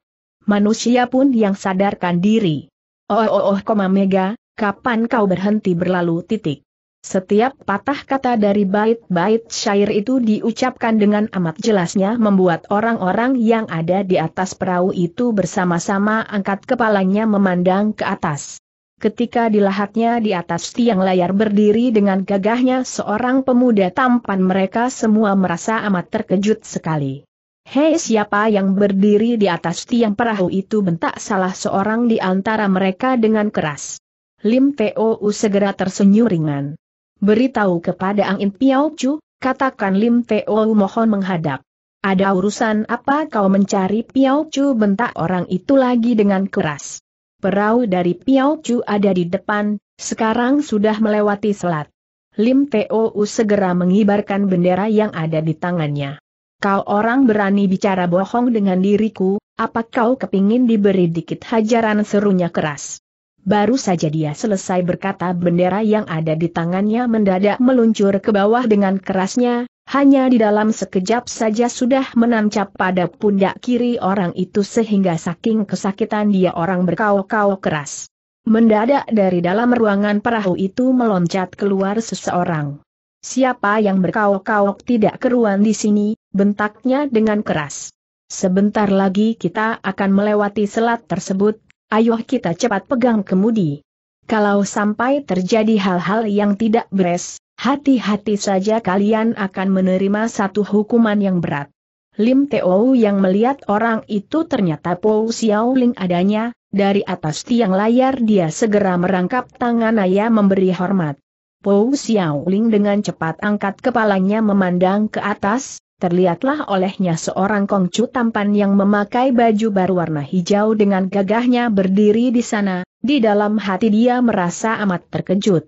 [SPEAKER 1] manusia pun yang sadarkan diri. Oh oh oh, koma mega, kapan kau berhenti berlalu titik. Setiap patah kata dari bait-bait syair itu diucapkan dengan amat jelasnya membuat orang-orang yang ada di atas perahu itu bersama-sama angkat kepalanya memandang ke atas. Ketika dilahatnya di atas tiang layar berdiri dengan gagahnya seorang pemuda tampan mereka semua merasa amat terkejut sekali. Hei siapa yang berdiri di atas tiang perahu itu bentak salah seorang di antara mereka dengan keras. Lim Tou segera tersenyum ringan. Beritahu kepada angin In Piao Chu, katakan Lim Tou mohon menghadap. Ada urusan apa kau mencari Piao Chu bentak orang itu lagi dengan keras. Perahu dari Piao Chu ada di depan, sekarang sudah melewati selat. Lim Tou segera mengibarkan bendera yang ada di tangannya. Kau orang berani bicara bohong dengan diriku, apa kau kepingin diberi dikit hajaran serunya keras. Baru saja dia selesai berkata bendera yang ada di tangannya mendadak meluncur ke bawah dengan kerasnya, hanya di dalam sekejap saja sudah menancap pada pundak kiri orang itu sehingga saking kesakitan dia orang berkau-kau keras. Mendadak dari dalam ruangan perahu itu meloncat keluar seseorang. Siapa yang berkau-kau tidak keruan di sini, bentaknya dengan keras. Sebentar lagi kita akan melewati selat tersebut, Ayo kita cepat pegang kemudi. Kalau sampai terjadi hal-hal yang tidak beres, hati-hati saja kalian akan menerima satu hukuman yang berat. Lim Teo yang melihat orang itu ternyata Po Xiaoling adanya, dari atas tiang layar dia segera merangkap tangan ayah memberi hormat. Po Xiaoling dengan cepat angkat kepalanya memandang ke atas, Terlihatlah olehnya seorang kongcu tampan yang memakai baju baru warna hijau dengan gagahnya berdiri di sana, di dalam hati dia merasa amat terkejut.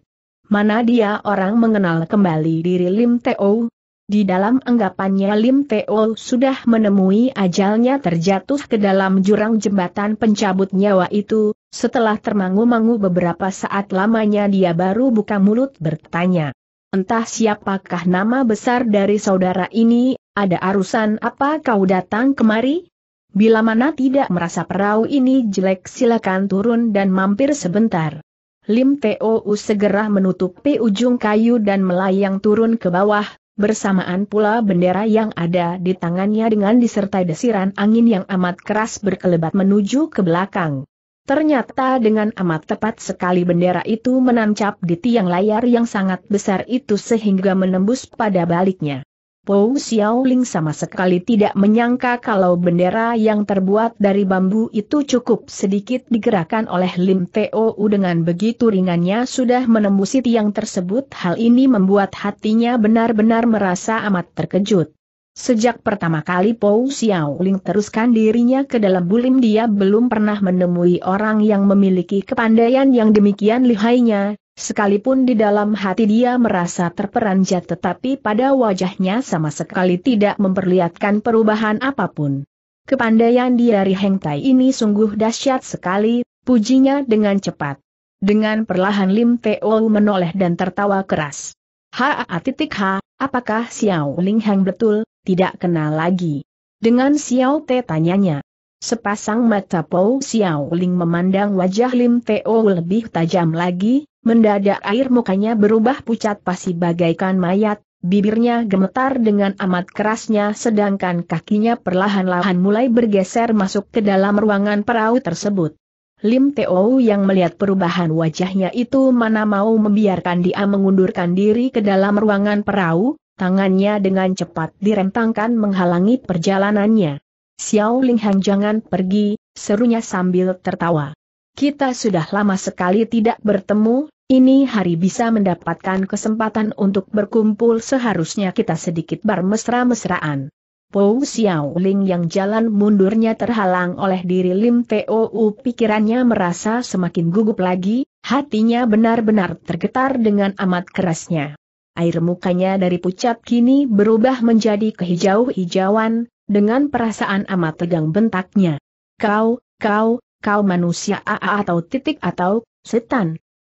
[SPEAKER 1] Mana dia orang mengenal kembali diri Lim Teo? Di dalam anggapannya Lim Teo sudah menemui ajalnya terjatuh ke dalam jurang jembatan pencabut nyawa itu, setelah termangu-mangu beberapa saat lamanya dia baru buka mulut bertanya. Entah siapakah nama besar dari saudara ini, ada arusan apa kau datang kemari? Bila mana tidak merasa perahu ini jelek silakan turun dan mampir sebentar. Lim Tou segera menutup menutupi ujung kayu dan melayang turun ke bawah, bersamaan pula bendera yang ada di tangannya dengan disertai desiran angin yang amat keras berkelebat menuju ke belakang. Ternyata dengan amat tepat sekali bendera itu menancap di tiang layar yang sangat besar itu sehingga menembus pada baliknya. Pou Xiaoling sama sekali tidak menyangka kalau bendera yang terbuat dari bambu itu cukup sedikit digerakkan oleh Lim Teo dengan begitu ringannya sudah menembusi tiang tersebut. Hal ini membuat hatinya benar-benar merasa amat terkejut. Sejak pertama kali Pou Xiaoling teruskan dirinya ke dalam bulim dia belum pernah menemui orang yang memiliki kepandaian yang demikian lihainya, sekalipun di dalam hati dia merasa terperanjat tetapi pada wajahnya sama sekali tidak memperlihatkan perubahan apapun. Kepandaian dia dari Heng Tai ini sungguh dahsyat sekali, pujinya dengan cepat. Dengan perlahan Lim Teo menoleh dan tertawa keras. Ha titik ha, Apakah Xiao Ling Hang betul, tidak kenal lagi? Dengan Xiao Te tanyanya. Sepasang mata Po Xiao Ling memandang wajah Lim Teo lebih tajam lagi, mendadak air mukanya berubah pucat pasi bagaikan mayat, bibirnya gemetar dengan amat kerasnya sedangkan kakinya perlahan-lahan mulai bergeser masuk ke dalam ruangan perahu tersebut. Lim Teo yang melihat perubahan wajahnya itu mana mau membiarkan dia mengundurkan diri ke dalam ruangan perahu, tangannya dengan cepat direntangkan menghalangi perjalanannya. Xiao Ling Hang jangan pergi, serunya sambil tertawa. Kita sudah lama sekali tidak bertemu, ini hari bisa mendapatkan kesempatan untuk berkumpul seharusnya kita sedikit bermesra-mesraan. Pou Xiao Ling yang jalan mundurnya terhalang oleh diri Lim Tou pikirannya merasa semakin gugup lagi, hatinya benar-benar tergetar dengan amat kerasnya. Air mukanya dari pucat kini berubah menjadi kehijau-hijauan, dengan perasaan amat tegang bentaknya. Kau, kau, kau manusia atau titik atau setan,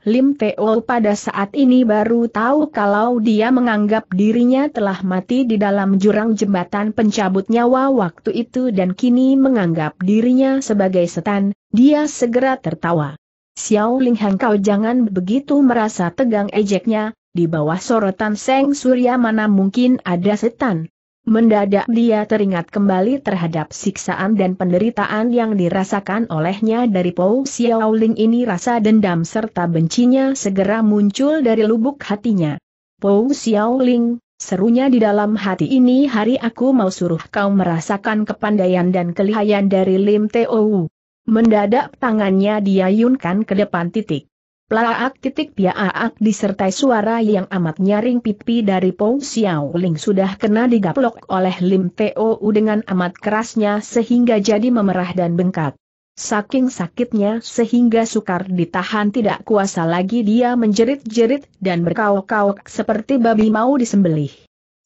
[SPEAKER 1] Lim Teo pada saat ini baru tahu kalau dia menganggap dirinya telah mati di dalam jurang jembatan pencabut nyawa waktu itu dan kini menganggap dirinya sebagai setan, dia segera tertawa. Xiao Ling Hang kau jangan begitu merasa tegang ejeknya, di bawah sorotan Seng Surya mana mungkin ada setan, Mendadak dia teringat kembali terhadap siksaan dan penderitaan yang dirasakan olehnya dari Pou Xiaoling ini rasa dendam serta bencinya segera muncul dari lubuk hatinya. Pou Xiaoling, serunya di dalam hati ini hari aku mau suruh kau merasakan kepandaian dan kelihayan dari Lim Teo. Mendadak tangannya diayunkan ke depan titik. Plaak titik piaak disertai suara yang amat nyaring pipi dari Pong Xiao Ling sudah kena digaplok oleh Lim Teo dengan amat kerasnya sehingga jadi memerah dan bengkak. Saking sakitnya sehingga sukar ditahan tidak kuasa lagi dia menjerit-jerit dan berkauk kauk seperti babi mau disembelih.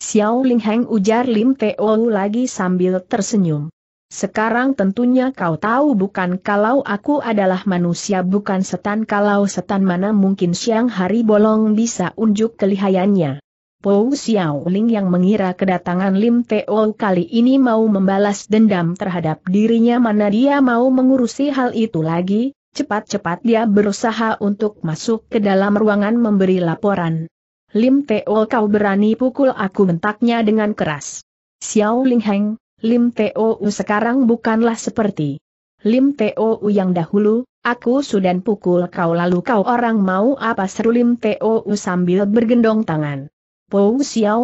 [SPEAKER 1] Xiao Ling Heng ujar Lim Teo lagi sambil tersenyum. Sekarang tentunya kau tahu bukan kalau aku adalah manusia bukan setan kalau setan mana mungkin siang hari bolong bisa unjuk kelihayannya. Pou Xiaoling yang mengira kedatangan Lim Teo kali ini mau membalas dendam terhadap dirinya mana dia mau mengurusi hal itu lagi, cepat-cepat dia berusaha untuk masuk ke dalam ruangan memberi laporan. Lim Teo kau berani pukul aku bentaknya dengan keras. Xiao Ling Heng, Lim Teo sekarang bukanlah seperti Lim Teo yang dahulu, aku sudah pukul kau lalu kau orang mau apa seru Lim Teo sambil bergendong tangan. Pou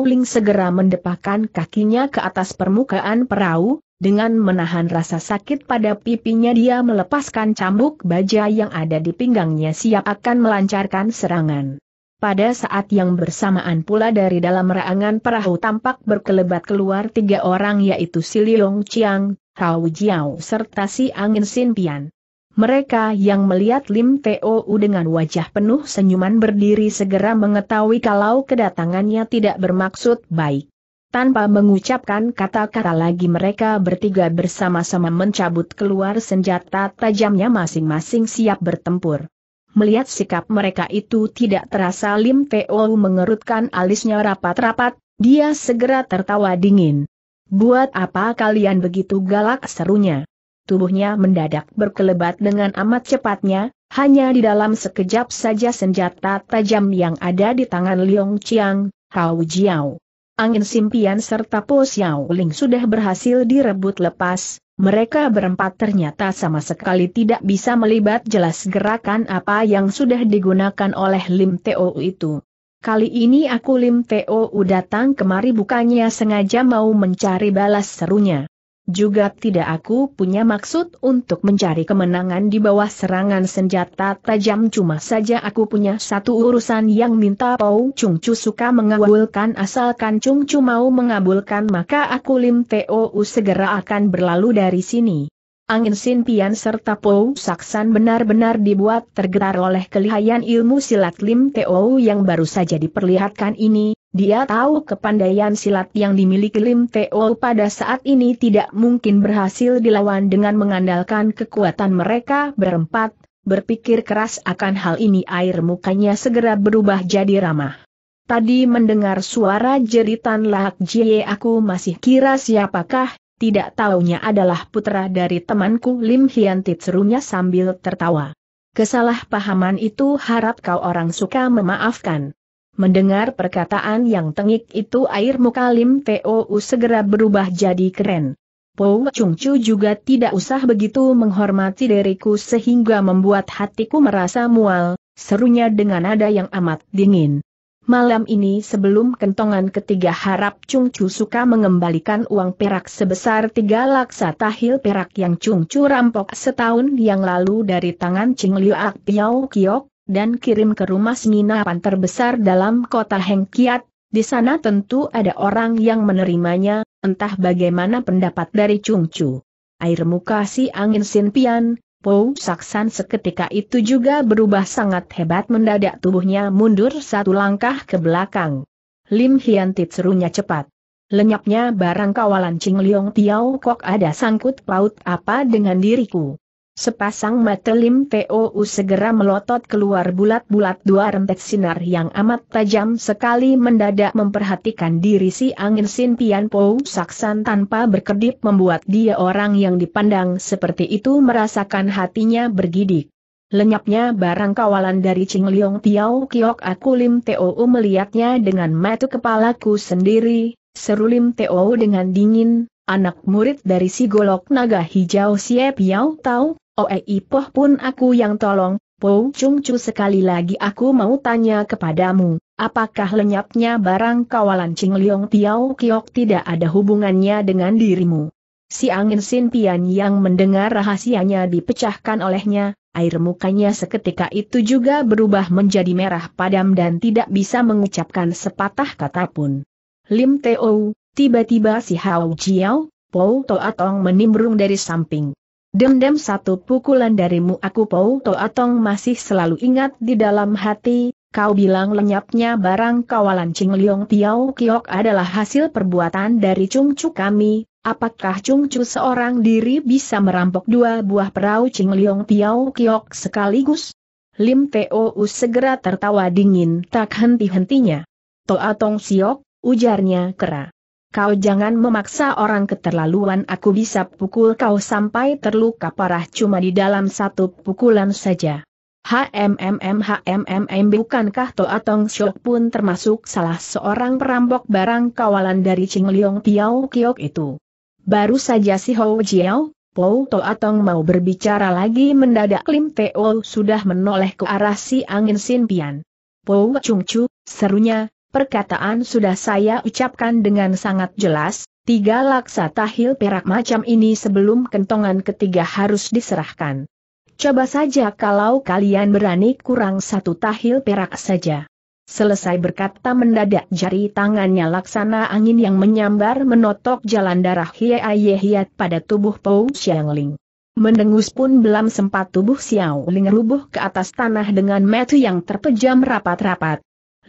[SPEAKER 1] Ling segera mendepakan kakinya ke atas permukaan perahu, dengan menahan rasa sakit pada pipinya dia melepaskan cambuk baja yang ada di pinggangnya siap akan melancarkan serangan. Pada saat yang bersamaan pula dari dalam raangan perahu tampak berkelebat keluar tiga orang yaitu Si Liong Chiang, Hao Jiao serta Si Angin Sin Pian. Mereka yang melihat Lim Teo dengan wajah penuh senyuman berdiri segera mengetahui kalau kedatangannya tidak bermaksud baik. Tanpa mengucapkan kata-kata lagi mereka bertiga bersama-sama mencabut keluar senjata tajamnya masing-masing siap bertempur. Melihat sikap mereka itu tidak terasa Lim Po mengerutkan alisnya rapat-rapat, dia segera tertawa dingin. Buat apa kalian begitu galak serunya? Tubuhnya mendadak berkelebat dengan amat cepatnya, hanya di dalam sekejap saja senjata tajam yang ada di tangan Liong Chiang, Hao Jiao. Angin simpian serta Po Xiao Ling sudah berhasil direbut lepas, mereka berempat ternyata sama sekali tidak bisa melibat jelas gerakan apa yang sudah digunakan oleh Lim Teo itu. Kali ini aku Lim Teo datang kemari bukannya sengaja mau mencari balas serunya. Juga tidak aku punya maksud untuk mencari kemenangan di bawah serangan senjata tajam cuma saja aku punya satu urusan yang minta Pau Chung Chu suka mengabulkan asalkan Chung Chu mau mengabulkan maka aku Lim Teo segera akan berlalu dari sini. Angin Sin Pian serta Pau Saksan benar-benar dibuat tergetar oleh kelihayan ilmu silat Lim Teo yang baru saja diperlihatkan ini, dia tahu kepandaian silat yang dimiliki Lim Teo pada saat ini tidak mungkin berhasil dilawan dengan mengandalkan kekuatan mereka berempat, berpikir keras akan hal ini air mukanya segera berubah jadi ramah. Tadi mendengar suara jeritan Lahak Jie aku masih kira siapakah, tidak taunya adalah putra dari temanku Lim Hian serunya sambil tertawa. Kesalahpahaman itu harap kau orang suka memaafkan. Mendengar perkataan yang tengik itu air muka Lim Tou segera berubah jadi keren. Po Chung Chu juga tidak usah begitu menghormati diriku sehingga membuat hatiku merasa mual, serunya dengan nada yang amat dingin. Malam ini sebelum kentongan ketiga harap Chung Chu suka mengembalikan uang perak sebesar tiga laksa tahil perak yang Chung Chu rampok setahun yang lalu dari tangan Ching Liu Ak Piao Kiok, dan kirim ke rumah penginapan terbesar dalam kota Hengkiat, di sana tentu ada orang yang menerimanya, entah bagaimana pendapat dari Chung Chu. Air muka si angin Sinpian, Po Saksan seketika itu juga berubah sangat hebat mendadak tubuhnya mundur satu langkah ke belakang. Lim Hian Tit serunya cepat. Lenyapnya barang kawalan Ching Leong Tiao Kok ada sangkut paut apa dengan diriku. Sepasang mata Lim Pou segera melotot keluar bulat-bulat dua rentet sinar yang amat tajam sekali mendadak memperhatikan diri si angin Sin Pian Pou Saksan tanpa berkedip membuat dia orang yang dipandang seperti itu merasakan hatinya bergidik. Lenyapnya barang kawalan dari Ching Liong Tiao Kiok aku Lim POU melihatnya dengan mata kepalaku sendiri, seru Lim POU dengan dingin, anak murid dari si golok naga hijau Siap Yao Tau, Oe Ipoh pun aku yang tolong, Po Chung Chu sekali lagi aku mau tanya kepadamu, apakah lenyapnya barang kawalan Ching Liong Kio Kiok tidak ada hubungannya dengan dirimu? Si angin Sin Pian yang mendengar rahasianya dipecahkan olehnya, air mukanya seketika itu juga berubah menjadi merah padam dan tidak bisa mengucapkan sepatah kata pun. Lim Teo, Tiba-tiba si Hao Jiao, Pou Toatong menimbrung dari samping. Dendam satu pukulan darimu aku Pou Toatong masih selalu ingat di dalam hati, kau bilang lenyapnya barang kawalan Ching Liong Tiao Kiok adalah hasil perbuatan dari Chu kami, apakah Chu seorang diri bisa merampok dua buah perahu Ching Liong Tiao Kiok sekaligus? Lim Tou segera tertawa dingin tak henti-hentinya. Toatong Siok, ujarnya kera. Kau jangan memaksa orang keterlaluan aku bisa pukul kau sampai terluka parah cuma di dalam satu pukulan saja. HMMM HMMM bukankah Toa Tong Shok pun termasuk salah seorang perampok barang kawalan dari Ching Leong Piao Kiok itu. Baru saja si Hou Jiao, Pou Toa Tong mau berbicara lagi mendadak Lim Teo sudah menoleh ke arah si angin Sin Pian. Pou Chung Chu, serunya, Perkataan sudah saya ucapkan dengan sangat jelas, tiga laksa tahil perak macam ini sebelum kentongan ketiga harus diserahkan. Coba saja kalau kalian berani kurang satu tahil perak saja. Selesai berkata mendadak jari tangannya laksana angin yang menyambar menotok jalan darah hiat pada tubuh Pou Xiangling. Mendengus pun belum sempat tubuh Xiao Ling rubuh ke atas tanah dengan metu yang terpejam rapat-rapat.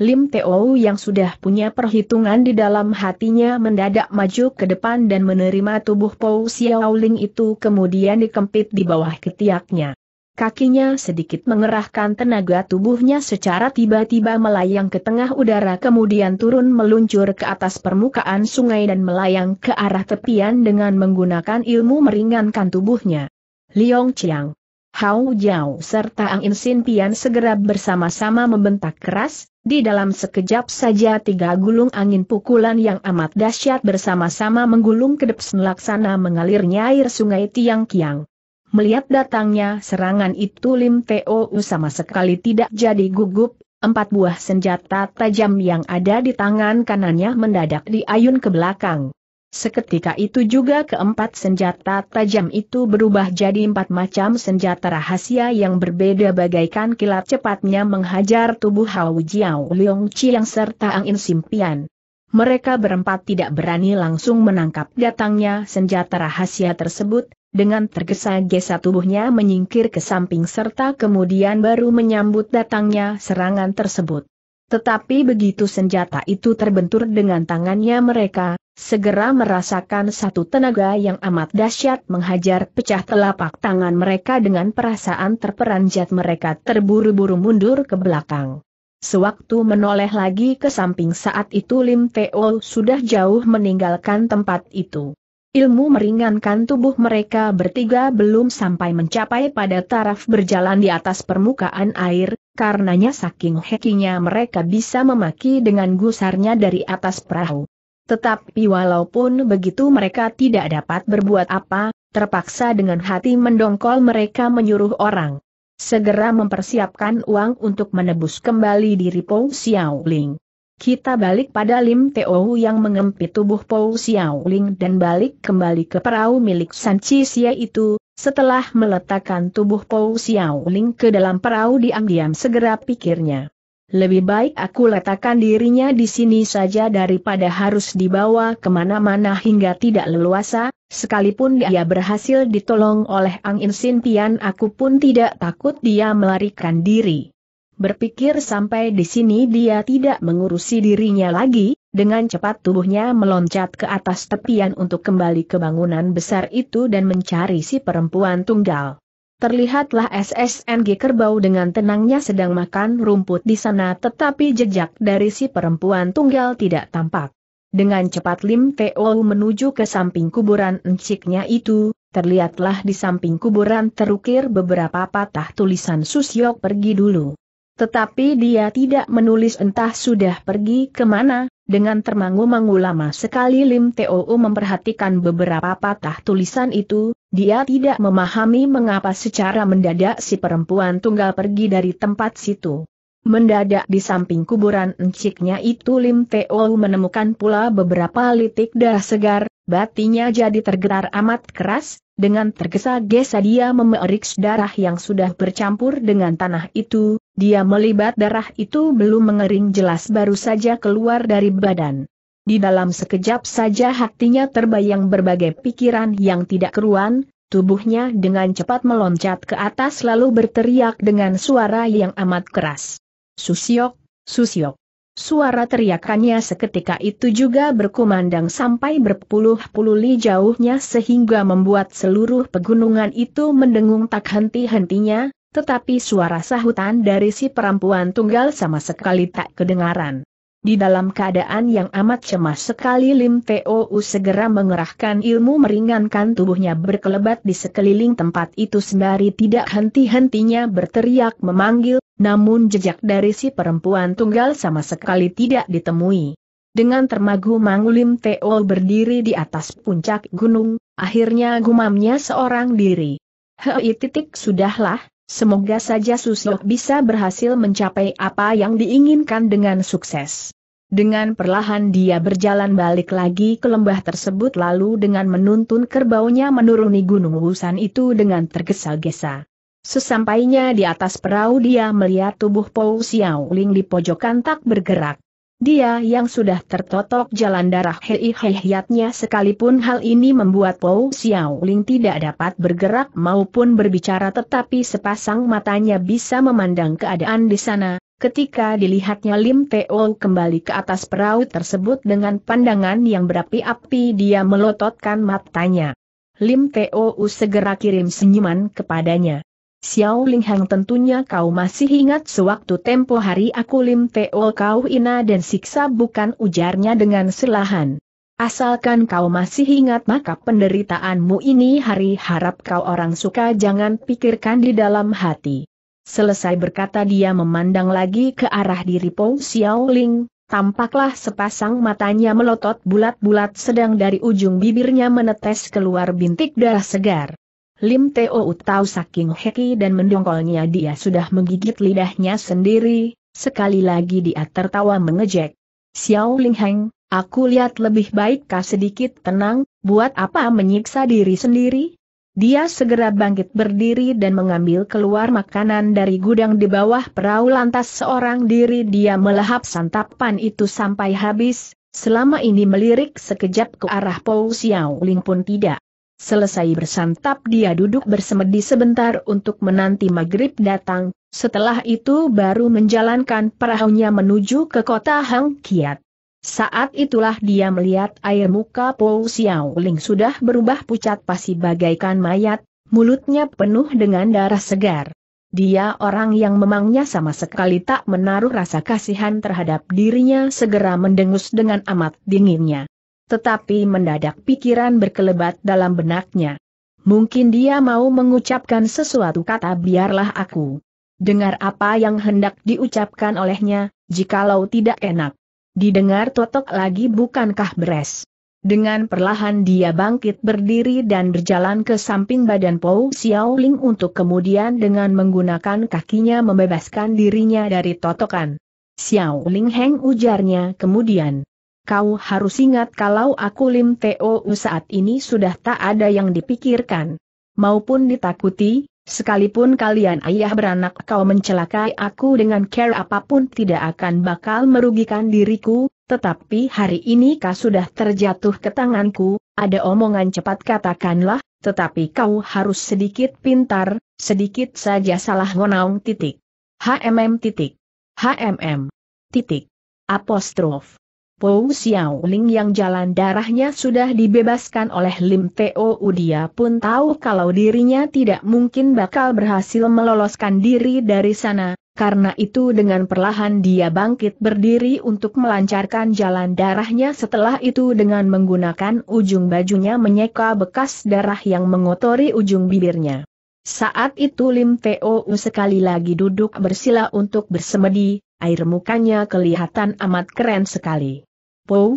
[SPEAKER 1] Lim Teo yang sudah punya perhitungan di dalam hatinya mendadak maju ke depan dan menerima tubuh Pou Xiaoling itu kemudian dikempit di bawah ketiaknya. Kakinya sedikit mengerahkan tenaga tubuhnya secara tiba-tiba melayang ke tengah udara kemudian turun meluncur ke atas permukaan sungai dan melayang ke arah tepian dengan menggunakan ilmu meringankan tubuhnya. Liong Chiang Hao Jiao serta angin In Sin Pian segera bersama-sama membentak keras, di dalam sekejap saja tiga gulung angin pukulan yang amat dahsyat bersama-sama menggulung kedep laksana mengalirnya air sungai Tiang Kiang. Melihat datangnya serangan itu Lim Teo sama sekali tidak jadi gugup, empat buah senjata tajam yang ada di tangan kanannya mendadak diayun ke belakang. Seketika itu juga keempat senjata tajam itu berubah jadi empat macam senjata rahasia yang berbeda bagaikan kilat cepatnya menghajar tubuh Hao Jiao Leong Chiang serta Angin Simpian. Mereka berempat tidak berani langsung menangkap datangnya senjata rahasia tersebut, dengan tergesa-gesa tubuhnya menyingkir ke samping serta kemudian baru menyambut datangnya serangan tersebut. Tetapi begitu senjata itu terbentur dengan tangannya mereka, Segera merasakan satu tenaga yang amat dahsyat menghajar pecah telapak tangan mereka dengan perasaan terperanjat mereka terburu-buru mundur ke belakang. Sewaktu menoleh lagi ke samping saat itu Lim Teo sudah jauh meninggalkan tempat itu. Ilmu meringankan tubuh mereka bertiga belum sampai mencapai pada taraf berjalan di atas permukaan air, karenanya saking hekinya mereka bisa memaki dengan gusarnya dari atas perahu. Tetapi walaupun begitu mereka tidak dapat berbuat apa, terpaksa dengan hati mendongkol mereka menyuruh orang segera mempersiapkan uang untuk menebus kembali diri Po Xiaoling. Kita balik pada Lim Teo yang mengempit tubuh Po Xiaoling dan balik kembali ke perahu milik San Cixia itu, setelah meletakkan tubuh Po Xiaoling ke dalam perahu diam-diam segera pikirnya. Lebih baik aku letakkan dirinya di sini saja daripada harus dibawa kemana-mana hingga tidak leluasa, sekalipun dia berhasil ditolong oleh Angin Sintian, aku pun tidak takut dia melarikan diri. Berpikir sampai di sini dia tidak mengurusi dirinya lagi, dengan cepat tubuhnya meloncat ke atas tepian untuk kembali ke bangunan besar itu dan mencari si perempuan tunggal. Terlihatlah SSNG kerbau dengan tenangnya sedang makan rumput di sana tetapi jejak dari si perempuan tunggal tidak tampak. Dengan cepat Lim Teo menuju ke samping kuburan enciknya itu, terlihatlah di samping kuburan terukir beberapa patah tulisan Susyok pergi dulu. Tetapi dia tidak menulis entah sudah pergi kemana, dengan termangu-mangu lama sekali Lim Teo memperhatikan beberapa patah tulisan itu, dia tidak memahami mengapa secara mendadak si perempuan tunggal pergi dari tempat situ. Mendadak di samping kuburan enciknya itu Lim Teo menemukan pula beberapa litik darah segar, batinya jadi tergetar amat keras, dengan tergesa-gesa dia memeriksa darah yang sudah bercampur dengan tanah itu, dia melibat darah itu belum mengering jelas baru saja keluar dari badan. Di dalam sekejap saja hatinya terbayang berbagai pikiran yang tidak keruan, tubuhnya dengan cepat meloncat ke atas lalu berteriak dengan suara yang amat keras. Susiok, Susiok. Suara teriakannya seketika itu juga berkumandang sampai berpuluh-puluh li jauhnya sehingga membuat seluruh pegunungan itu mendengung tak henti-hentinya, tetapi suara sahutan dari si perempuan tunggal sama sekali tak kedengaran. Di dalam keadaan yang amat cemas sekali Lim Teo segera mengerahkan ilmu meringankan tubuhnya berkelebat di sekeliling tempat itu sembari tidak henti-hentinya berteriak memanggil, namun jejak dari si perempuan tunggal sama sekali tidak ditemui. Dengan termagu Mang Lim Teo berdiri di atas puncak gunung, akhirnya gumamnya seorang diri. Hei titik sudahlah, Semoga saja Susio bisa berhasil mencapai apa yang diinginkan dengan sukses. Dengan perlahan dia berjalan balik lagi ke lembah tersebut lalu dengan menuntun kerbaunya menuruni gunung Wusan itu dengan tergesa-gesa. Sesampainya di atas perahu dia melihat tubuh Pou Xiaoling di pojokan tak bergerak. Dia yang sudah tertotok jalan darah hei hiatnya sekalipun hal ini membuat Po Xiao Ling tidak dapat bergerak maupun berbicara tetapi sepasang matanya bisa memandang keadaan di sana. Ketika dilihatnya Lim Teo kembali ke atas perahu tersebut dengan pandangan yang berapi-api dia melototkan matanya. Lim Teo segera kirim senyuman kepadanya. Xiao Ling Hang tentunya kau masih ingat sewaktu tempo hari aku Lim Teo oh kau ina dan siksa bukan ujarnya dengan selahan. Asalkan kau masih ingat maka penderitaanmu ini hari harap kau orang suka jangan pikirkan di dalam hati. Selesai berkata dia memandang lagi ke arah diri Pong Xiao Ling, tampaklah sepasang matanya melotot bulat-bulat sedang dari ujung bibirnya menetes keluar bintik darah segar. Lim Teo tahu saking heki dan mendongkolnya dia sudah menggigit lidahnya sendiri, sekali lagi dia tertawa mengejek. Xiao Ling Heng, aku lihat lebih baik kah sedikit tenang, buat apa menyiksa diri sendiri? Dia segera bangkit berdiri dan mengambil keluar makanan dari gudang di bawah perahu lantas seorang diri dia melahap santapan itu sampai habis, selama ini melirik sekejap ke arah Pou Xiao Ling pun tidak Selesai bersantap dia duduk bersemedi sebentar untuk menanti maghrib datang, setelah itu baru menjalankan perahunya menuju ke kota Hang Kiat. Saat itulah dia melihat air muka Po Xiao Ling sudah berubah pucat pasi bagaikan mayat, mulutnya penuh dengan darah segar. Dia orang yang memangnya sama sekali tak menaruh rasa kasihan terhadap dirinya segera mendengus dengan amat dinginnya. Tetapi mendadak pikiran berkelebat dalam benaknya. Mungkin dia mau mengucapkan sesuatu kata biarlah aku. Dengar apa yang hendak diucapkan olehnya, jikalau tidak enak. Didengar totok lagi bukankah beres. Dengan perlahan dia bangkit berdiri dan berjalan ke samping badan Pou Xiaoling untuk kemudian dengan menggunakan kakinya membebaskan dirinya dari totokan. Xiaoling Heng ujarnya kemudian. Kau harus ingat kalau aku Lim Teo saat ini sudah tak ada yang dipikirkan. Maupun ditakuti, sekalipun kalian ayah beranak kau mencelakai aku dengan care apapun tidak akan bakal merugikan diriku, tetapi hari ini kau sudah terjatuh ke tanganku, ada omongan cepat katakanlah, tetapi kau harus sedikit pintar, sedikit saja salah ngonaung titik. HMM titik. HMM titik. Apostrof. Pou Xiao Ling yang jalan darahnya sudah dibebaskan oleh Lim Teo dia pun tahu kalau dirinya tidak mungkin bakal berhasil meloloskan diri dari sana, karena itu dengan perlahan dia bangkit berdiri untuk melancarkan jalan darahnya setelah itu dengan menggunakan ujung bajunya menyeka bekas darah yang mengotori ujung bibirnya. Saat itu Lim Teo sekali lagi duduk bersila untuk bersemedi, air mukanya kelihatan amat keren sekali. Pou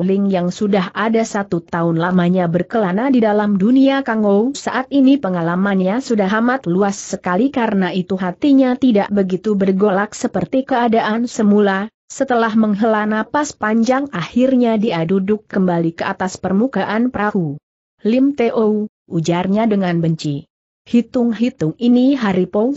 [SPEAKER 1] Ling yang sudah ada satu tahun lamanya berkelana di dalam dunia Kangou saat ini pengalamannya sudah amat luas sekali karena itu hatinya tidak begitu bergolak seperti keadaan semula, setelah menghela napas panjang akhirnya dia duduk kembali ke atas permukaan perahu. Lim Teo, ujarnya dengan benci. Hitung-hitung ini hari Pou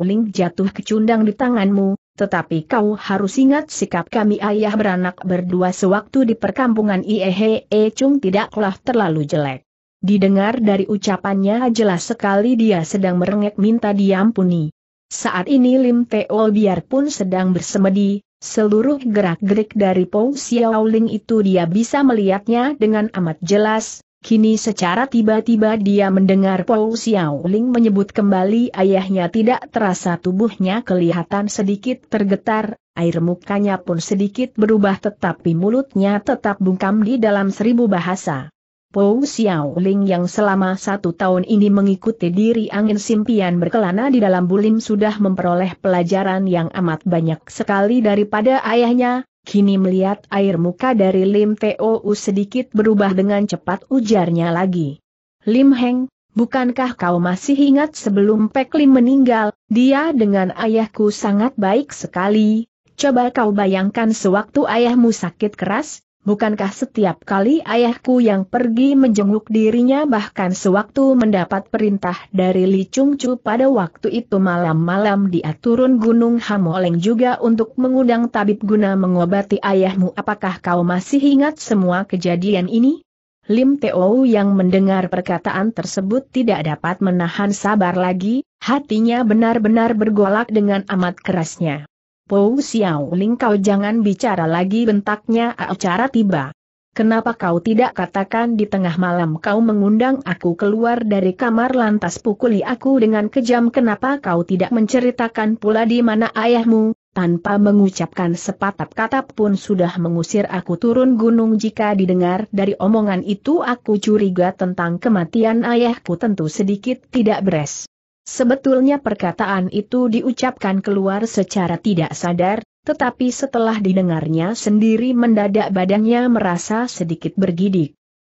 [SPEAKER 1] Ling jatuh kecundang di tanganmu, tetapi kau harus ingat sikap kami ayah beranak berdua sewaktu di perkampungan Iehe Chung tidaklah terlalu jelek. Didengar dari ucapannya jelas sekali dia sedang merengek minta diampuni. Saat ini Lim Teol biarpun sedang bersemedi, seluruh gerak-gerik dari Pou Xiaoling itu dia bisa melihatnya dengan amat jelas, Kini secara tiba-tiba dia mendengar Pou Xiaoling menyebut kembali ayahnya tidak terasa tubuhnya kelihatan sedikit tergetar, air mukanya pun sedikit berubah tetapi mulutnya tetap bungkam di dalam seribu bahasa. Pou Xiaoling yang selama satu tahun ini mengikuti diri angin simpian berkelana di dalam bulim sudah memperoleh pelajaran yang amat banyak sekali daripada ayahnya, Kini melihat air muka dari Lim Tou sedikit berubah dengan cepat ujarnya lagi. Lim Heng, bukankah kau masih ingat sebelum Pek Lim meninggal, dia dengan ayahku sangat baik sekali, Coba kau bayangkan sewaktu ayahmu sakit keras, Bukankah setiap kali ayahku yang pergi menjenguk dirinya bahkan sewaktu mendapat perintah dari Li Chung Chu pada waktu itu malam-malam dia turun Gunung Hamoleng juga untuk mengundang tabib guna mengobati ayahmu apakah kau masih ingat semua kejadian ini? Lim Teo yang mendengar perkataan tersebut tidak dapat menahan sabar lagi, hatinya benar-benar bergolak dengan amat kerasnya. Pou Xiao Ling, kau jangan bicara lagi bentaknya acara tiba. Kenapa kau tidak katakan di tengah malam kau mengundang aku keluar dari kamar lantas pukuli aku dengan kejam kenapa kau tidak menceritakan pula di mana ayahmu, tanpa mengucapkan sepatah kata pun sudah mengusir aku turun gunung jika didengar dari omongan itu aku curiga tentang kematian ayahku tentu sedikit tidak beres. Sebetulnya perkataan itu diucapkan keluar secara tidak sadar, tetapi setelah didengarnya sendiri mendadak badannya merasa sedikit bergidik.